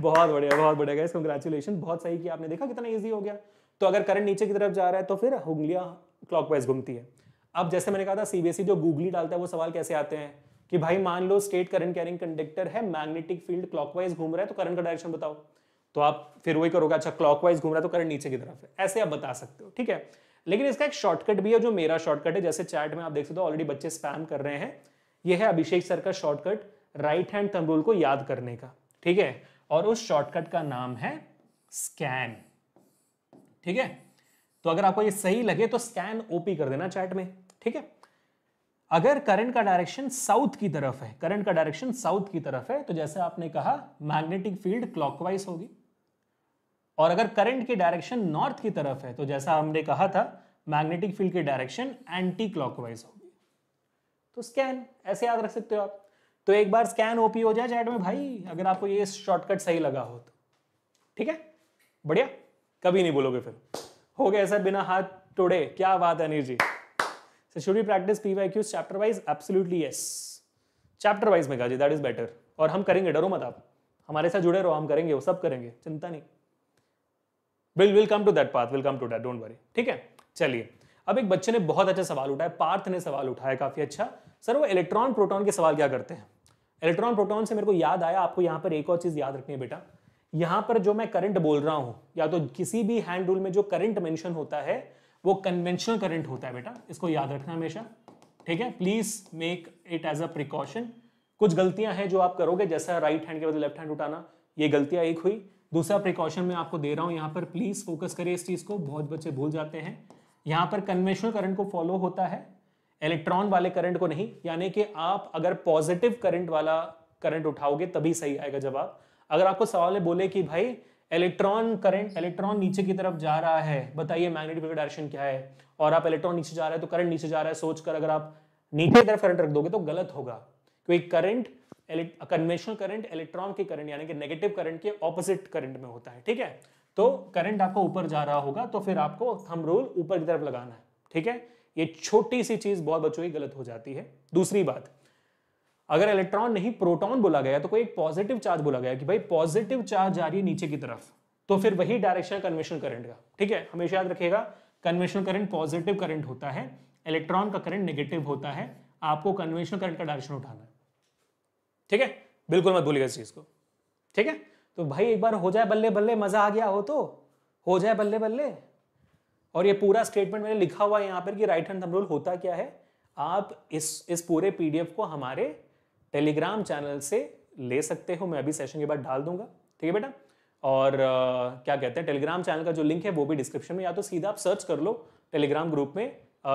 बहुत बढ़िया बहुत बढ़िया गाइस कंग्रेचुलेशन बहुत सही किया आपने देखा कितना ईजी हो गया तो अगर करंट नीचे की तरफ जा रहा है तो फिर उंगलियां क्लॉकवाइज घूमती है अब जैसे मैंने कहा था सीबीएसई e जो गूगली डालता है वो सवाल कैसे आते हैं कि भाई मान लो स्टेट करंट कैरिंग कंडक्टर है मैग्नेटिक फील्ड क्लॉकवाइज घूम रहा है तो करंट का डायरेक्शन बताओ तो आप फिर वही करोगे अच्छा क्लॉकवाइज घूम रहा है तो करंट नीचे की तरफ है ऐसे आप बता सकते हो ठीक है लेकिन इसका एक शॉर्टकट भी है जो मेरा शॉर्टकट है जैसे चैट में आप देख सकते हो ऑलरेडी बच्चे स्पैम कर रहे हैं यह है अभिषेक सर का shortcut right hand thumb rule को याद करने का ठीक है और उस शॉर्टकट का नाम है स्कैन ठीक है तो अगर आपको ये सही लगे तो स्कैन ओपी कर देना चैट में ठीक है अगर करंट का डायरेक्शन साउथ की तरफ है करंट का डायरेक्शन साउथ की तरफ है तो जैसे आपने कहा मैग्नेटिक फील्ड क्लॉकवाइज होगी और अगर करंट की डायरेक्शन नॉर्थ की तरफ है तो जैसा हमने कहा था मैग्नेटिक फील्ड की डायरेक्शन एंटी क्लॉकवाइज होगी तो स्कैन ऐसे याद रख सकते हो आप तो एक बार स्कैन ओपी हो जाए चैट में भाई अगर आपको ये शॉर्टकट सही लगा हो तो ठीक है बढ़िया कभी नहीं बोलोगे फिर हो गया सर बिना हाथ टोड़े क्या बात है Anil ji sir should we practice P Y Qs chapter wise absolutely yes chapter wise में कहा जी दैट इज बेटर और हम करेंगे डरो मत आप हमारे साथ जुड़े रहो हम करेंगे वो सब करेंगे चिंता नहीं will will come to that path will come to that don't worry ठीक है चलिए अब एक बच्चे ने बहुत अच्छा सवाल उठाया पार्थ ने सवाल उठाया काफी अच्छा सर वो इलेक्ट्रॉन प्रोटॉन के सवाल क्या करते हैं इलेक्ट्रॉन प्रोटॉन से मेरे को याद आया आपको यहाँ पर एक और चीज याद रखनी है बेटा यहाँ पर जो मैं करंट बोल रहा हूँ या तो किसी भी हैंड रूल में जो करंट मेंशन होता है वो कन्वेंशनल करंट होता है बेटा इसको याद रखना हमेशा ठीक है please make it as a precaution कुछ गलतियां हैं जो आप करोगे जैसा राइट हैंड के बाद लेफ्ट हैंड उठाना ये गलतियां एक हुई दूसरा प्रिकॉशन मैं आपको दे रहा हूँ यहाँ पर प्लीज फोकस करिए इस चीज को बहुत बच्चे भूल जाते हैं यहाँ पर कन्वेंशनल करंट को फॉलो होता है इलेक्ट्रॉन वाले करंट को नहीं यानी कि आप अगर पॉजिटिव करंट वाला करंट उठाओगे तभी सही आएगा जवाब अगर आपको सवाल बोले कि भाई इलेक्ट्रॉन करंट इलेक्ट्रॉन नीचे की तरफ जा रहा है बताइए मैग्नेटिक डायरेक्शन क्या है और आप इलेक्ट्रॉन नीचे जा रहा है तो करंट नीचे जा रहा है सोचकर अगर आप नीचे की तरफ करंट रख दोगे तो गलत होगा क्योंकि करंट कन्वेंशनल करंट इलेक्ट्रॉन के करंट यानी कि नेगेटिव करंट के ऑपोजिट करंट में होता है ठीक है तो करंट आपका ऊपर जा रहा होगा तो फिर आपको थम रूल ऊपर की तरफ लगाना है ठीक है ये छोटी सी चीज बहुत बच्चों की गलत हो जाती है दूसरी बात अगर इलेक्ट्रॉन नहीं प्रोटॉन बोला गया तो कोई एक पॉजिटिव चार्ज बोला गया कि भाई पॉजिटिव चार्ज जा रही है नीचे की तरफ तो फिर वही डायरेक्शन कन्वेशन करंट का ठीक है हमेशा याद रखिएगा कन्वेंशनल करंट पॉजिटिव करंट होता है इलेक्ट्रॉन का करंट नेगेटिव होता है आपको कन्वेंशनल करंट का डायरेक्शन उठाना है ठीक है बिल्कुल मत भूलिएगा इस चीज को ठीक है तो भाई एक बार हो जाए बल्ले बल्ले मजा आ गया हो तो हो जाए बल्ले बल्ले और ये पूरा स्टेटमेंट मैंने लिखा हुआ है यहाँ पर कि राइट हैंड थंब रूल होता क्या है आप इस इस पूरे पीडीएफ को हमारे टेलीग्राम चैनल से ले सकते हो मैं अभी सेशन के बाद डाल दूंगा ठीक है बेटा और आ, क्या कहते हैं टेलीग्राम चैनल का जो लिंक है वो भी डिस्क्रिप्शन में या तो सीधा आप सर्च कर लो टेलीग्राम ग्रुप में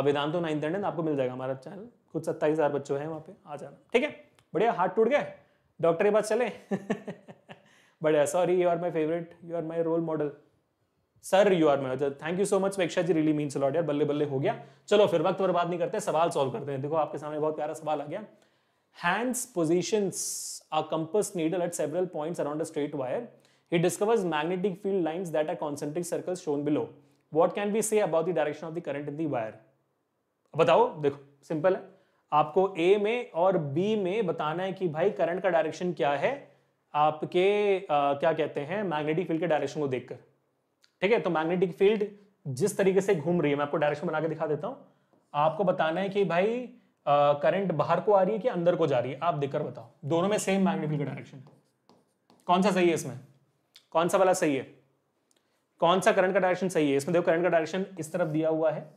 वेदांतो नाइन तंडन आपको मिल जाएगा हमारा चैनल कुछ सत्ताईस हज़ार बच्चों हैं वहाँ पे आ जाना ठीक है बढ़िया हाथ टूट गए डॉक्टर के पास चले बढ़िया sorry you are my favourite you are my role model sir you are my thank you so much Veksha ji really mean यार बल्ले बल्ले हो गया चलो फिर वक्त पर बात नहीं करते सवाल सॉल्व करते हैं देखो आपके सामने बहुत प्यारा सवाल आ गया hands positions are compass needle at several point around straight wire he discovers magnetic field lines that are concentric circle shown below what can be say about the direction of the current in the wire बताओ देखो simple है आपको ए में और B में बताना है कि भाई करंट का डायरेक्शन क्या है आपके आ, क्या कहते हैं मैग्नेटिक फील्ड के डायरेक्शन को देखकर ठीक है तो मैग्नेटिक फील्ड जिस तरीके से घूम रही है मैं आपको डायरेक्शन बना के दिखा देता हूं आपको बताना है कि भाई करंट बाहर को आ रही है कि अंदर को जा रही है आप देखकर बताओ दोनों में सेम मैग्नेटिक फील्ड का डायरेक्शन कौन सा सही है इसमें कौन सा वाला सही है कौन सा करंट का डायरेक्शन सही है इसमें देखो करंट का डायरेक्शन इस तरफ दिया हुआ है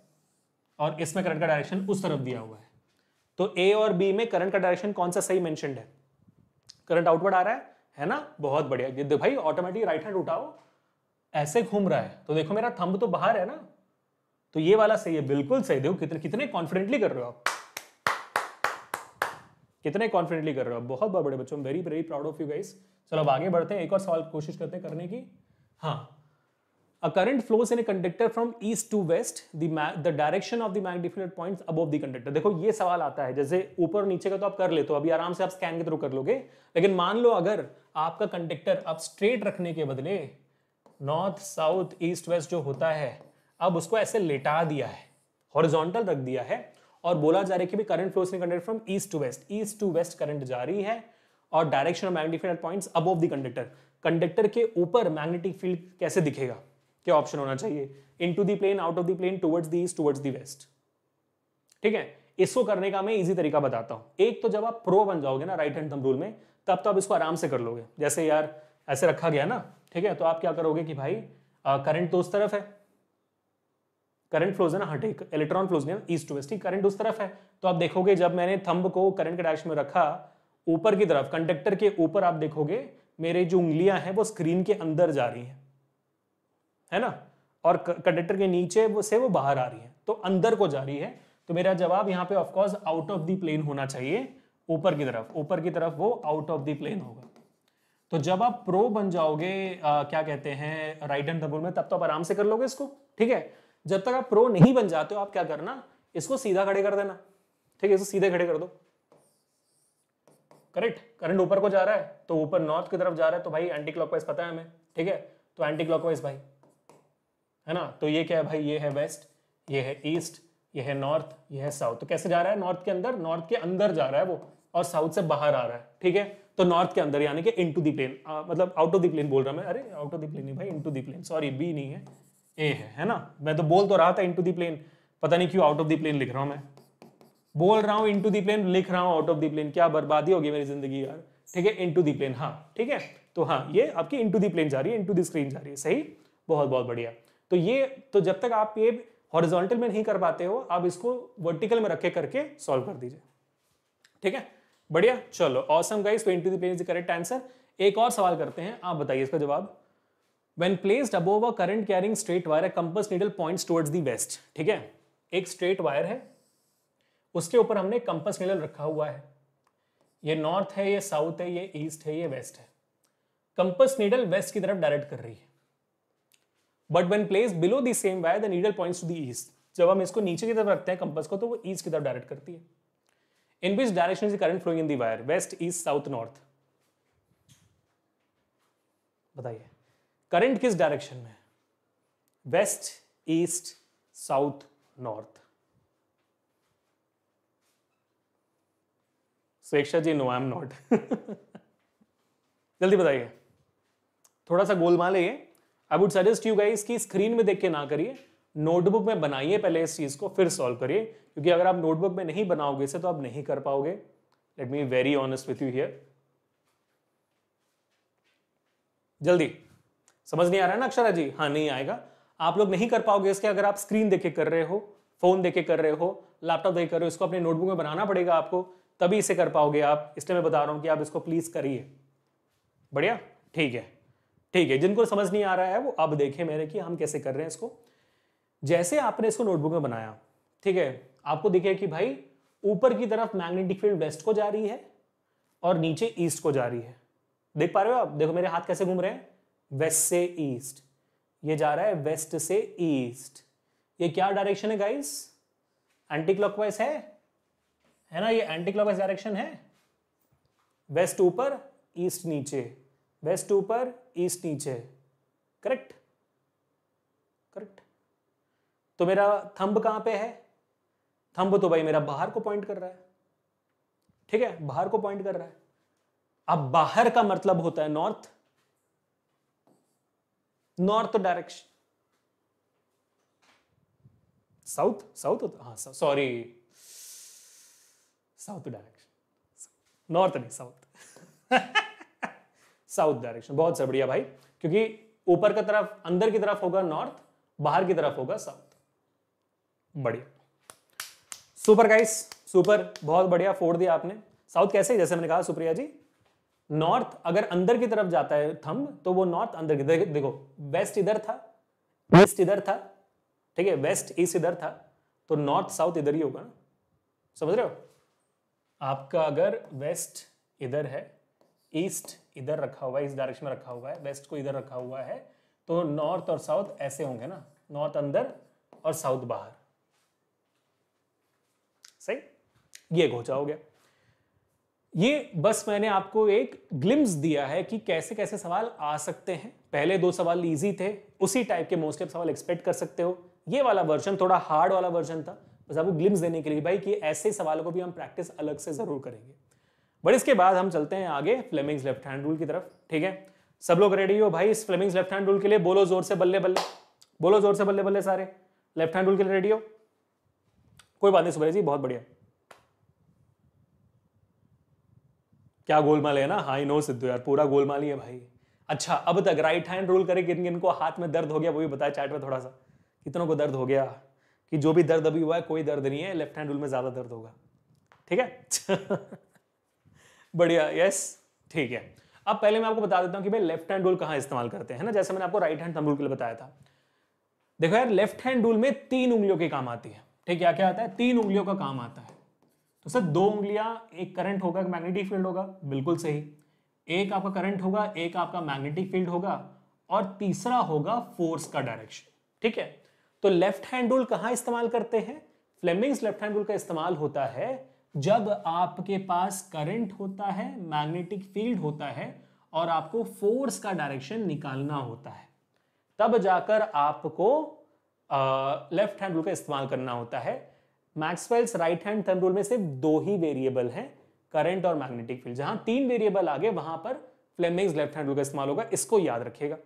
और इसमें करंट का डायरेक्शन उस तरफ दिया हुआ है तो ए और बी में करंट का डायरेक्शन कौन सा सही मैंशनड है करंट आउटवर्ड आ रहा है है ना बहुत बढ़िया ये भाई ऑटोमेटिक राइट हैंड उठाओ ऐसे घूम रहा है तो देखो मेरा थंब तो बाहर है ना तो ये वाला सही है बिल्कुल सही देखो कितने कितने कॉन्फिडेंटली कर रहे हो आप कितने कॉन्फिडेंटली कर रहे हो आप बहुत बड़े बच्चों very very proud of you guys चलो अब आगे बढ़ते हैं एक और सवाल कोशिश करते हैं करने की हाँ a current flows in a conductor from east to west the direction of the magnetic point points the conductor देखो ये सवाल आता है जैसे ऊपर नीचे का तो आप कर लेते हो अभी आराम से आप स्कैन के थ्रू कर लोगे लेकिन मान लो अगर आपका कंडक्टर अब स्ट्रेट रखने के बदले नॉर्थ साउथ ईस्ट वेस्ट जो होता है अब उसको ऐसे लेटा दिया है हॉरिजॉन्टल रख दिया है और बोला जा रहा है कि भी current conductor from east to west east to west current जारी है और direction of magnetic field points above the conductor conductor के ऊपर मैग्नेटिक फील्ड कैसे दिखेगा क्या ऑप्शन होना चाहिए into the plane out of the plane the the east towards the west ठीक है इसको करने का मैं इजी तरीका बताता हूं एक तो जब आप प्रो बन जाओगे ना राइट हैंड रूल में तब तो आप इसको आराम से कर लोगे जैसे यार ऐसे रखा गया ना ठीक है तो आप क्या करोगे कि भाई करंट तो उस तरफ है करंट फ्लोज है ना हटे इलेक्ट्रॉन फ्लोज नहीं ईस्ट टू वेस्ट करंट उस तरफ है तो आप देखोगे जब मैंने थंब को करंट के डायरेक्शन में रखा ऊपर की तरफ कंडक्टर के ऊपर आप देखोगे मेरे जो उंगलियां हैं वो स्क्रीन के अंदर जा रही हैं है ना और कंडक्टर के नीचे वो से वो बाहर आ रही है तो अंदर को जा रही है तो मेरा जवाब यहाँ पे of course out of the plane होना चाहिए ऊपर की तरफ ऊपर की तरफ वो आउट ऑफ द प्लेन होगा तो जब आप प्रो बन जाओगे आ, क्या कहते हैं राइट एंड डबल में तब तो आप आराम से कर लोगे इसको ठीक है जब तक आप प्रो नहीं बन जाते हो आप क्या करना इसको सीधा खड़े कर देना ठीक है इसको सीधे खड़े कर दो करेक्ट करंट ऊपर को जा रहा है तो ऊपर नॉर्थ की तरफ जा रहा है तो भाई एंटी क्लॉकवाइज पता है हमें ठीक है तो एंटी क्लॉकवाइज भाई है ना तो ये क्या है भाई ये है वेस्ट ये है ईस्ट ये है नॉर्थ ये है साउथ तो कैसे जा रहा है नॉर्थ के अंदर नॉर्थ के अंदर जा रहा है वो और साउथ से बाहर आ रहा है ठीक है तो नॉर्थ के अंदर यानी कि इन टू दी प्लेन मतलब आउट ऑफ द प्लेन बोल रहा मैं अरे आउट ऑफ द प्लेन नहीं भाई into the plane sorry B नहीं है ए है है ना मैं तो बोल तो रहा था इन टू दी प्लेन पता नहीं क्यों आउट ऑफ द प्लेन लिख रहा हूं मैं बोल रहा हूं इन टू दी प्लेन लिख रहा हूं आउट ऑफ दी प्लेन क्या बर्बादी होगी मेरी जिंदगी यार ठीक है इन टू दी प्लेन हाँ ठीक है तो हाँ ये आपकी इन टू दी प्लेन जा रही है इन टू दी स्क्रीन जा रही है सही बहुत बहुत बढ़िया तो ये तो जब तक आप ये हॉरिजॉन्टल में नहीं कर पाते हो आप इसको वर्टिकल में रखे करके सॉल्व कर दीजिए ठीक है बढ़िया चलो awesome guys 20 the plane is correct answer एक और सवाल करते हैं आप बताइए इसका जवाब when placed above a current carrying straight wire है compass needle point towards the west ठीक है एक स्ट्रेट वायर है उसके ऊपर हमने कंपस नीडल रखा हुआ है ये नॉर्थ है ये साउथ है ये ईस्ट है ये वेस्ट है कंपस नीडल वेस्ट की तरफ डायरेक्ट कर रही है but when place below the same wire the needle point to the east जब हम इसको नीचे की तरफ रखते हैं कंपस को तो वो ईस्ट की तरफ डायरेक्ट करती है In which direction is the current flowing in the wire? West, east, south, north. बताइए करंट किस डायरेक्शन में west east south north Swechha ji no I am not जल्दी बताइए थोड़ा सा गोलमाल है I would suggest you guys कि स्क्रीन में देख के ना करिए नोटबुक में बनाइए पहले इस चीज़ को फिर सॉल्व करिए क्योंकि अगर आप नोटबुक में नहीं बनाओगे इसे तो आप नहीं कर पाओगे let me very honest with you here जल्दी समझ नहीं आ रहा है ना अक्षरा जी हाँ नहीं आएगा आप लोग नहीं कर पाओगे इसके अगर आप स्क्रीन देखे कर रहे हो फोन देखे कर रहे हो लैपटॉप देखे कर रहे हो इसको अपने नोटबुक में बनाना पड़ेगा आपको तभी इसे कर पाओगे आप इसलिए मैं बता रहा हूँ कि आप इसको प्लीज करिए बढ़िया ठीक है ठीक है जिनको समझ नहीं आ रहा है वो अब देखें मेरे कि हम कैसे कर रहे हैं इसको जैसे आपने इसको नोटबुक में बनाया ठीक है आपको दिखे कि भाई ऊपर की तरफ मैग्नेटिक फील्ड वेस्ट को जा रही है और नीचे ईस्ट को जा रही है देख पा रहे हो आप देखो मेरे हाथ कैसे घूम रहे हैं वेस्ट से ईस्ट ये जा रहा है वेस्ट से ईस्ट ये क्या डायरेक्शन है गाइस एंटी क्लॉकवाइज है है ना ये एंटी क्लॉकवाइज डायरेक्शन है वेस्ट ऊपर ईस्ट नीचे वेस्ट ऊपर ईस्ट नीचे करेक्ट करेक्ट तो मेरा थंब कहां पे है थंब तो भाई मेरा बाहर को पॉइंट कर रहा है ठीक है बाहर को पॉइंट कर रहा है अब बाहर का मतलब होता है north north direction south south होता हाँ सॉरी साउथ डायरेक्शन नॉर्थ नहीं साउथ साउथ डायरेक्शन बहुत बढ़िया भाई क्योंकि ऊपर की तरफ अंदर की तरफ होगा नॉर्थ बाहर की तरफ होगा साउथ बढ़िया सुपर गाइस सुपर बहुत बढ़िया फोड़ दिया आपने साउथ कैसे जैसे मैंने कहा सुप्रिया जी नॉर्थ अगर अंदर की तरफ जाता है थम तो वो नॉर्थ अंदर की देखो वेस्ट इधर था ईस्ट इधर था ठीक है वेस्ट ईस्ट इधर था तो नॉर्थ साउथ इधर ही होगा ना समझ रहे हो आपका अगर वेस्ट इधर है ईस्ट इधर रखा हुआ है इस डायरेक्शन में रखा हुआ है वेस्ट को इधर रखा हुआ है तो नॉर्थ और साउथ ऐसे होंगे ना नॉर्थ अंदर और साउथ बाहर ये घोचा हो गया ये बस मैंने आपको एक ग्लिम्स दिया है कि कैसे कैसे सवाल आ सकते हैं पहले दो सवाल इजी थे उसी टाइप के मोस्टली आप सवाल एक्सपेक्ट कर सकते हो ये वाला वर्जन थोड़ा हार्ड वाला वर्जन था बस आपको ग्लिम्स देने के लिए भाई कि ऐसे सवालों को भी हम प्रैक्टिस अलग से ज़रूर करेंगे बट इसके बाद हम चलते हैं आगे फ्लेमिंग्स लेफ्ट हैंड रूल की तरफ ठीक है सब लोग रेडी हो भाई इस फ्लेमिंग्स लेफ्ट हैंड रूल के लिए बोलो जोर से बल्ले बल्ले बोलो जोर से बल्ले बल्ले सारे लेफ्ट हैंड रूल के लिए रेडी हो कोई बात नहीं सुबह जी बहुत बढ़िया क्या गोलमाल है ना हाई नो सिद्धू यार पूरा गोलमाल ही है भाई अच्छा अब तक राइट हैंड रूल करे किन किन को हाथ में दर्द हो गया वो भी बताया चैट में थोड़ा सा कितनों को दर्द हो गया कि जो भी दर्द अभी हुआ है कोई दर्द नहीं है लेफ्ट हैंड रूल में ज़्यादा दर्द होगा ठीक है बढ़िया यस ठीक है अब पहले मैं आपको बता देता हूँ कि भाई लेफ्ट हैंड रूल कहाँ इस्तेमाल करते हैं ना जैसे मैंने आपको राइट हैंड थंब रूल के लिए बताया था देखो यार लेफ्ट हैंड रूल में तीन उंगलियों के काम आती है ठीक है क्या क्या आता है तीन उंगलियों का काम आता है तो सर दो उंगलियां एक करंट होगा मैग्नेटिक फील्ड होगा बिल्कुल सही एक आपका करंट होगा एक आपका मैग्नेटिक फील्ड होगा और तीसरा होगा फोर्स का डायरेक्शन ठीक है तो लेफ्ट हैंड रूल कहाँ इस्तेमाल करते हैं फ्लेमिंग्स लेफ्ट हैंड रूल का इस्तेमाल होता है जब आपके पास करंट होता है मैग्नेटिक फील्ड होता है और आपको फोर्स का डायरेक्शन निकालना होता है तब जाकर आपको लेफ्ट हैंड रूल का इस्तेमाल करना होता है Maxwell's right hand thumb rule में सिर्फ दो ही वेरिएबल हैं करंट और मैग्नेटिक फील्ड जहां तीन वेरिएबल आगे वहां पर फ्लेमिंग्स लेफ्ट हैंड रूल का इस्तेमाल होगा इसको याद रखेगा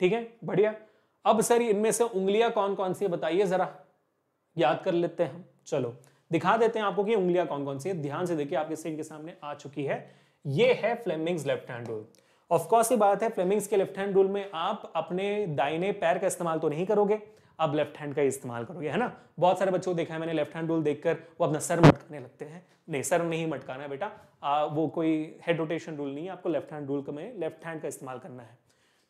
ठीक है बढ़िया अब सर इनमें से उंगलियां कौन कौन सी है बताइए जरा याद कर लेते हैं हम चलो दिखा देते हैं आपको कि उंगलियां कौन कौन सी है ध्यान से देखिए आपके स्क्रीन के सामने आ चुकी है ये है Fleming's left hand rule of course ये बात है फ्लेमिंग्स के लेफ्ट हैंड रूल में आप अपने दाइने पैर का इस्तेमाल तो नहीं करोगे अब लेफ्ट हैंड का इस्तेमाल करोगे है ना बहुत सारे बच्चों को देखा है मैंने लेफ्ट हैंड रूल देखकर वो अपना सर मटकाने लगते हैं नहीं सर नहीं मटकाना है बेटा आ, वो कोई हेड रोटेशन रूल नहीं है आपको लेफ्ट हैंड रूल में लेफ्ट हैंड का इस्तेमाल करना है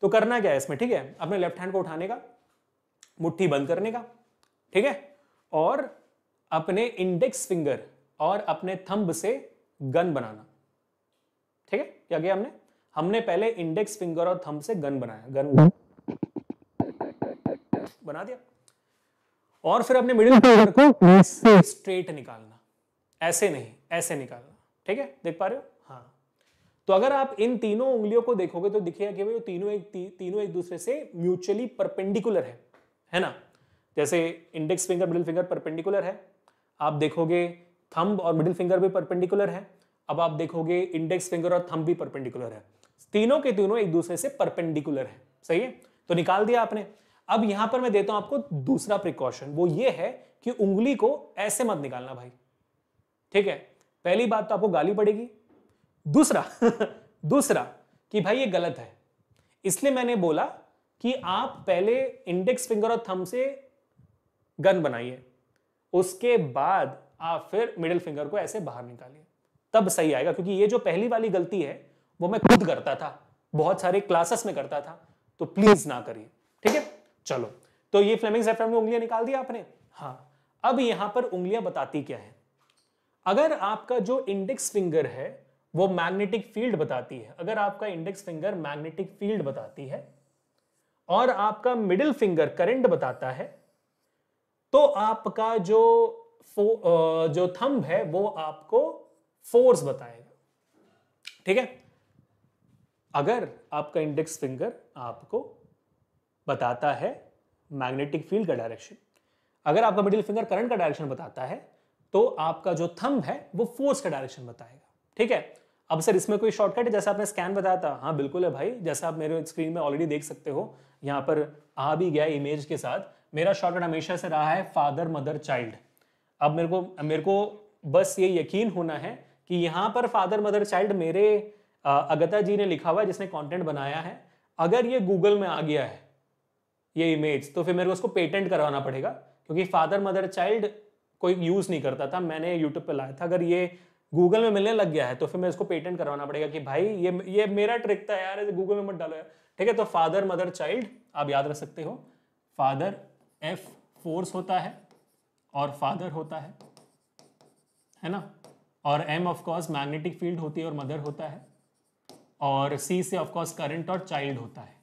तो करना क्या है इसमें ठीक है अपने लेफ्ट हैंड को उठाने का मुठ्ठी बंद करने का ठीक है और अपने इंडेक्स फिंगर और अपने थम्ब से गन बनाना ठीक है क्या किया हमने हमने पहले इंडेक्स फिंगर और थंब से गन बनाया गन बना दिया और फिर अपने मिडिल फिंगर तो को स्ट्रेट निकालना ऐसे नहीं ऐसे निकालना ठीक है देख पा रहे हो हाँ तो अगर आप इन तीनों उंगलियों को देखोगे तो दिखेगा कि भाई तीनों एक ती, तीनों एक दूसरे से म्यूचुअली परपेंडिकुलर है है ना जैसे index finger middle finger perpendicular है आप देखोगे थंब और मिडिल फिंगर भी परपेंडिकुलर है अब आप देखोगे इंडेक्स फिंगर और थंब भी परपेंडिकुलर है तीनों के तीनों एक दूसरे से परपेंडिकुलर है सही है तो निकाल दिया आपने अब यहां पर मैं देता हूं आपको दूसरा प्रिकॉशन वो ये है कि उंगली को ऐसे मत निकालना भाई ठीक है पहली बात तो आपको गाली पड़ेगी दूसरा दूसरा कि भाई ये गलत है इसलिए मैंने बोला कि आप पहले इंडेक्स फिंगर और थंब से गन बनाइए उसके बाद आप फिर मिडिल फिंगर को ऐसे बाहर निकालिए तब सही आएगा क्योंकि ये जो पहली वाली गलती है वो मैं खुद करता था बहुत सारे क्लासेस में करता था तो प्लीज ना करिए ठीक है चलो तो ये फ्लेमिंग एफएम में उंगलियां निकाल दी आपने हाँ अब यहां पर उंगलियां बताती क्या है अगर आपका जो इंडेक्स फिंगर है वो मैग्नेटिक फील्ड बताती है अगर आपका इंडेक्स फिंगर मैग्नेटिक फील्ड बताती है और आपका मिडिल फिंगर करंट बताता है तो आपका जो जो थंब है वो आपको फोर्स बताएगा ठीक है अगर आपका इंडेक्स फिंगर आपको बताता है मैग्नेटिक फील्ड का डायरेक्शन अगर आपका मिडिल फिंगर करंट का डायरेक्शन बताता है तो आपका जो थंब है वो फोर्स का डायरेक्शन बताएगा ठीक है अब सर इसमें कोई शॉर्टकट है जैसा आपने स्कैन बताया था हाँ बिल्कुल है भाई जैसा आप मेरे स्क्रीन में ऑलरेडी देख सकते हो यहाँ पर आ भी गया इमेज के साथ मेरा शॉर्टकट हमेशा से रहा है फादर मदर चाइल्ड अब मेरे को मेरे को बस ये यकीन होना है कि यहाँ पर फादर मदर चाइल्ड मेरे अगता जी ने लिखा हुआ है जिसने कॉन्टेंट बनाया है अगर ये गूगल में आ गया है ये इमेज तो फिर मेरे को उसको पेटेंट करवाना पड़ेगा क्योंकि फादर मदर चाइल्ड कोई यूज़ नहीं करता था मैंने यूट्यूब पर लाया था अगर ये गूगल में मिलने लग गया है तो फिर मैं इसको पेटेंट करवाना पड़ेगा कि भाई ये ये मेरा ट्रिक था यार गूगल में मत डालो यार ठीक है तो फादर मदर चाइल्ड आप याद रख सकते हो फादर एफ फोर्स होता है और फादर होता है है ना और M of course magnetic field होती है और मदर होता है और सी से ऑफकोर्स करेंट करंट और चाइल्ड होता है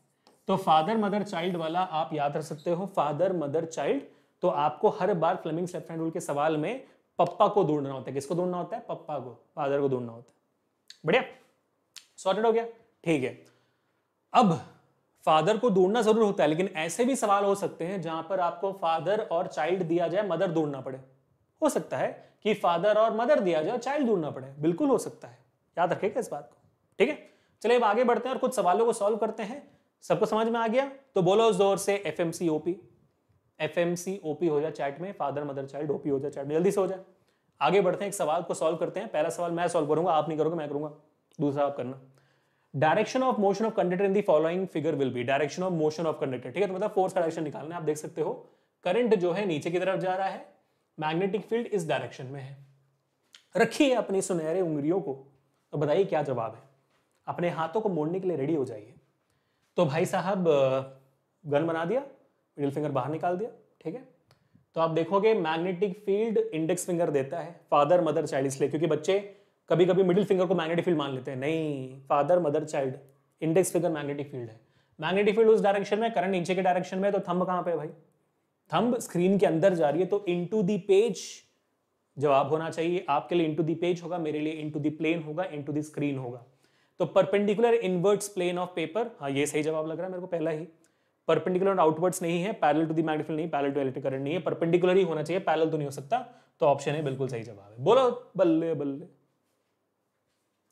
तो फादर मदर चाइल्ड वाला आप याद रख सकते हो फादर मदर चाइल्ड तो आपको हर बार फ्लमिंग लेफ्ट रूल के सवाल में पप्पा को ढूंढना होता है किसको ढूंढना होता है पप्पा को फादर को ढूंढना होता है बढ़िया सॉर्टेड हो गया ठीक है अब फादर को ढूंढना जरूर होता है लेकिन ऐसे भी सवाल हो सकते हैं जहां पर आपको फादर और चाइल्ड दिया जाए मदर ढूंढना पड़े हो सकता है कि फादर और मदर दिया जाए चाइल्ड ढूंढना पड़े बिल्कुल हो सकता है याद रखेगा इस बात को ठीक है चलिए अब आगे बढ़ते हैं और कुछ सवालों को सॉल्व करते हैं सबको समझ में आ गया तो बोलो जोर से F M C OP F M C OP हो जाए चैट में फादर मदर चाइल्ड ओपी हो जाए चैट में जल्दी से हो जाए आगे बढ़ते हैं एक सवाल को सॉल्व करते हैं पहला सवाल मैं सॉल्व करूंगा आप नहीं करोगे मैं करूंगा दूसरा आप करना direction of motion of conductor in the following figure will be direction of motion of conductor ठीक है तो मतलब फोर्स का डायरेक्शन निकालना आप देख सकते हो करंट जो है नीचे की तरफ जा रहा है मैग्नेटिक फील्ड इस डायरेक्शन में है रखिए अपनी सुनहरे उंगलियों को तो बताइए क्या जवाब है अपने हाथों को मोड़ने के लिए रेडी हो जाइए तो भाई साहब गन बना दिया मिडिल फिंगर बाहर निकाल दिया ठीक है तो आप देखोगे मैग्नेटिक फील्ड इंडेक्स फिंगर देता है फादर मदर चाइल्ड इसलिए क्योंकि बच्चे कभी कभी मिडिल फिंगर को मैग्नेटिक फील्ड मान लेते हैं नहीं father mother child index finger magnetic field है मैग्नेटिक फील्ड उस डायरेक्शन में करंट नीचे के डायरेक्शन में तो थम्ब कहाँ पे भाई थम्ब स्क्रीन के अंदर जा रही है तो इन टू दी पेज जवाब होना चाहिए आपके लिए इन टू दी पेज होगा मेरे लिए इन टू दी प्लेन होगा इन टू दी स्क्रीन होगा तो perpendicular inwards plane of paper हाँ ये सही जवाब लग रहा है मेरे को पहला ही परपेंडिकुलर आउटवर्ड्स नहीं है पैरल टू दी मैग्नेटिक नहीं पैरल टू इलेक्ट्रिक करंट नहीं है परपेंडिकुलर ही होना चाहिए पैरल तो नहीं हो सकता तो ऑप्शन है बिल्कुल सही जवाब है बोलो बल्ले बल्ले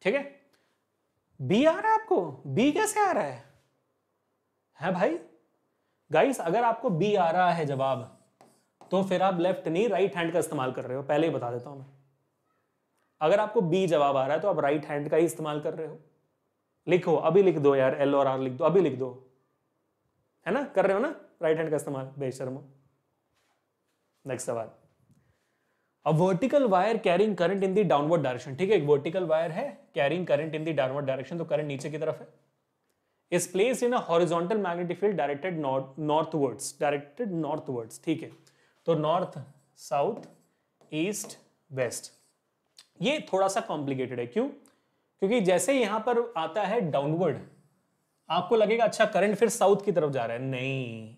ठीक है बी आ रहा है आपको बी कैसे आ रहा है है भाई गाइस अगर आपको बी आ रहा है जवाब तो फिर आप लेफ्ट नहीं राइट हैंड का इस्तेमाल कर रहे हो पहले ही बता देता हूं मैं अगर आपको बी जवाब आ रहा है तो आप राइट हैंड का ही इस्तेमाल कर रहे हो लिखो अभी लिख दो यार एल और आर लिख दो अभी लिख दो है ना कर रहे हो ना राइट हैंड का इस्तेमाल बेशर्म नेक्स्ट सवाल a vertical wire carrying current in the downward direction ठीक है एक वर्टिकल वायर है carrying current in the downward direction तो करंट नीचे की तरफ है is place in a horizontal magnetic field directed north directed directed northwards ठीक है तो नॉर्थ साउथ ईस्ट वेस्ट ये थोड़ा सा कॉम्प्लिकेटेड है क्यों क्योंकि जैसे यहां पर आता है डाउनवर्ड आपको लगेगा अच्छा करंट फिर साउथ की तरफ जा रहा है नहीं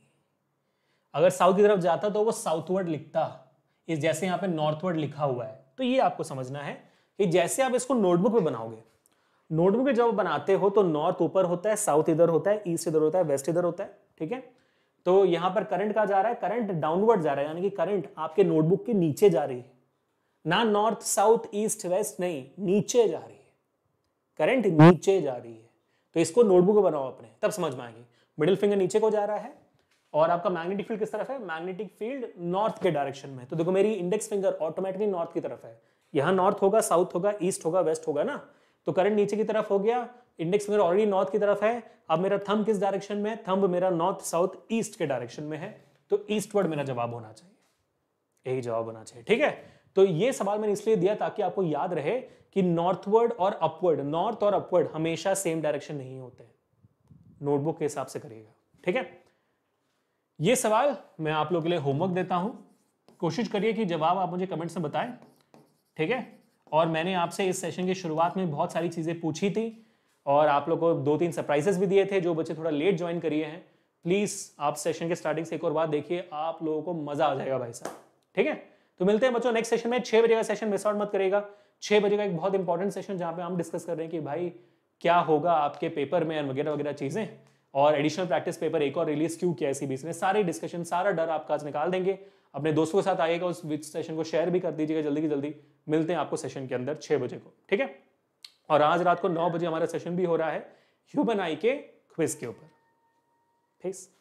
अगर साउथ की तरफ जाता तो वो साउथवर्ड लिखता इस जैसे यहाँ पे नॉर्थवर्ड लिखा हुआ है तो ये आपको समझना है कि जैसे आप इसको नोटबुक में बनाओगे नोटबुक में जब बनाते हो तो नॉर्थ ऊपर होता है साउथ इधर होता है ईस्ट इधर होता है वेस्ट इधर होता है ठीक है तो यहां पर करंट कहा जा रहा है करंट डाउनवर्ड जा रहा है यानी कि करंट आपके नोटबुक के नीचे जा रही है ना नॉर्थ साउथ ईस्ट वेस्ट नहीं नीचे जा रही करंट नीचे जा रही है तो इसको नोटबुक बनाओ अपने तब समझ में आएगी मिडिल फिंगर नीचे को जा रहा है और आपका मैग्नेटिक फील्ड किस तरफ है मैग्नेटिक फील्ड नॉर्थ के डायरेक्शन में तो देखो मेरी इंडेक्स फिंगर ऑटोमेटिकली नॉर्थ की तरफ है यहाँ नॉर्थ होगा साउथ होगा ईस्ट होगा वेस्ट होगा ना तो करंट नीचे की तरफ हो गया इंडेक्स फिंगर ऑलरेडी नॉर्थ की तरफ है अब मेरा थंब किस डायरेक्शन में है थंब मेरा नॉर्थ साउथ ईस्ट के डायरेक्शन में है तो ईस्टवर्ड मेरा जवाब होना चाहिए यही जवाब होना चाहिए ठीक है तो ये सवाल मैंने इसलिए दिया ताकि आपको याद रहे कि नॉर्थवर्ड और अपवर्ड नॉर्थ और अपवर्ड हमेशा सेम डायरेक्शन नहीं होते हैं नोटबुक के हिसाब से करिएगा ठीक है ये सवाल मैं आप लोग के लिए होमवर्क देता हूं कोशिश करिए कि जवाब आप मुझे कमेंट्स में बताएं ठीक है और मैंने आपसे इस सेशन की शुरुआत में बहुत सारी चीज़ें पूछी थी और आप लोग को दो तीन सरप्राइजेस भी दिए थे जो बच्चे थोड़ा लेट ज्वाइन करिए हैं प्लीज़ आप सेशन के स्टार्टिंग से एक और बात देखिए आप लोगों को मज़ा आ जाएगा भाई साहब ठीक है तो मिलते हैं बच्चों नेक्स्ट सेशन में छह बजे का सेशन मिस आउट मत करेगा छः बजे का एक बहुत इंपॉर्टेंट सेशन जहाँ पे हम डिस्कस कर रहे हैं कि भाई क्या होगा आपके पेपर में वगैरह वगैरह चीज़ें और एडिशनल प्रैक्टिस पेपर एक और रिलीज क्यों किया इसी बीच में सारे डिस्कशन सारा डर आपका आज निकाल देंगे अपने दोस्तों के साथ आइएगा उस सेशन को शेयर भी कर दीजिएगा जल्दी की जल्दी मिलते हैं आपको सेशन के अंदर छः बजे को ठीक है और आज रात को नौ बजे हमारा सेशन भी हो रहा है ह्यूमन आई के क्विज के ऊपर ठीक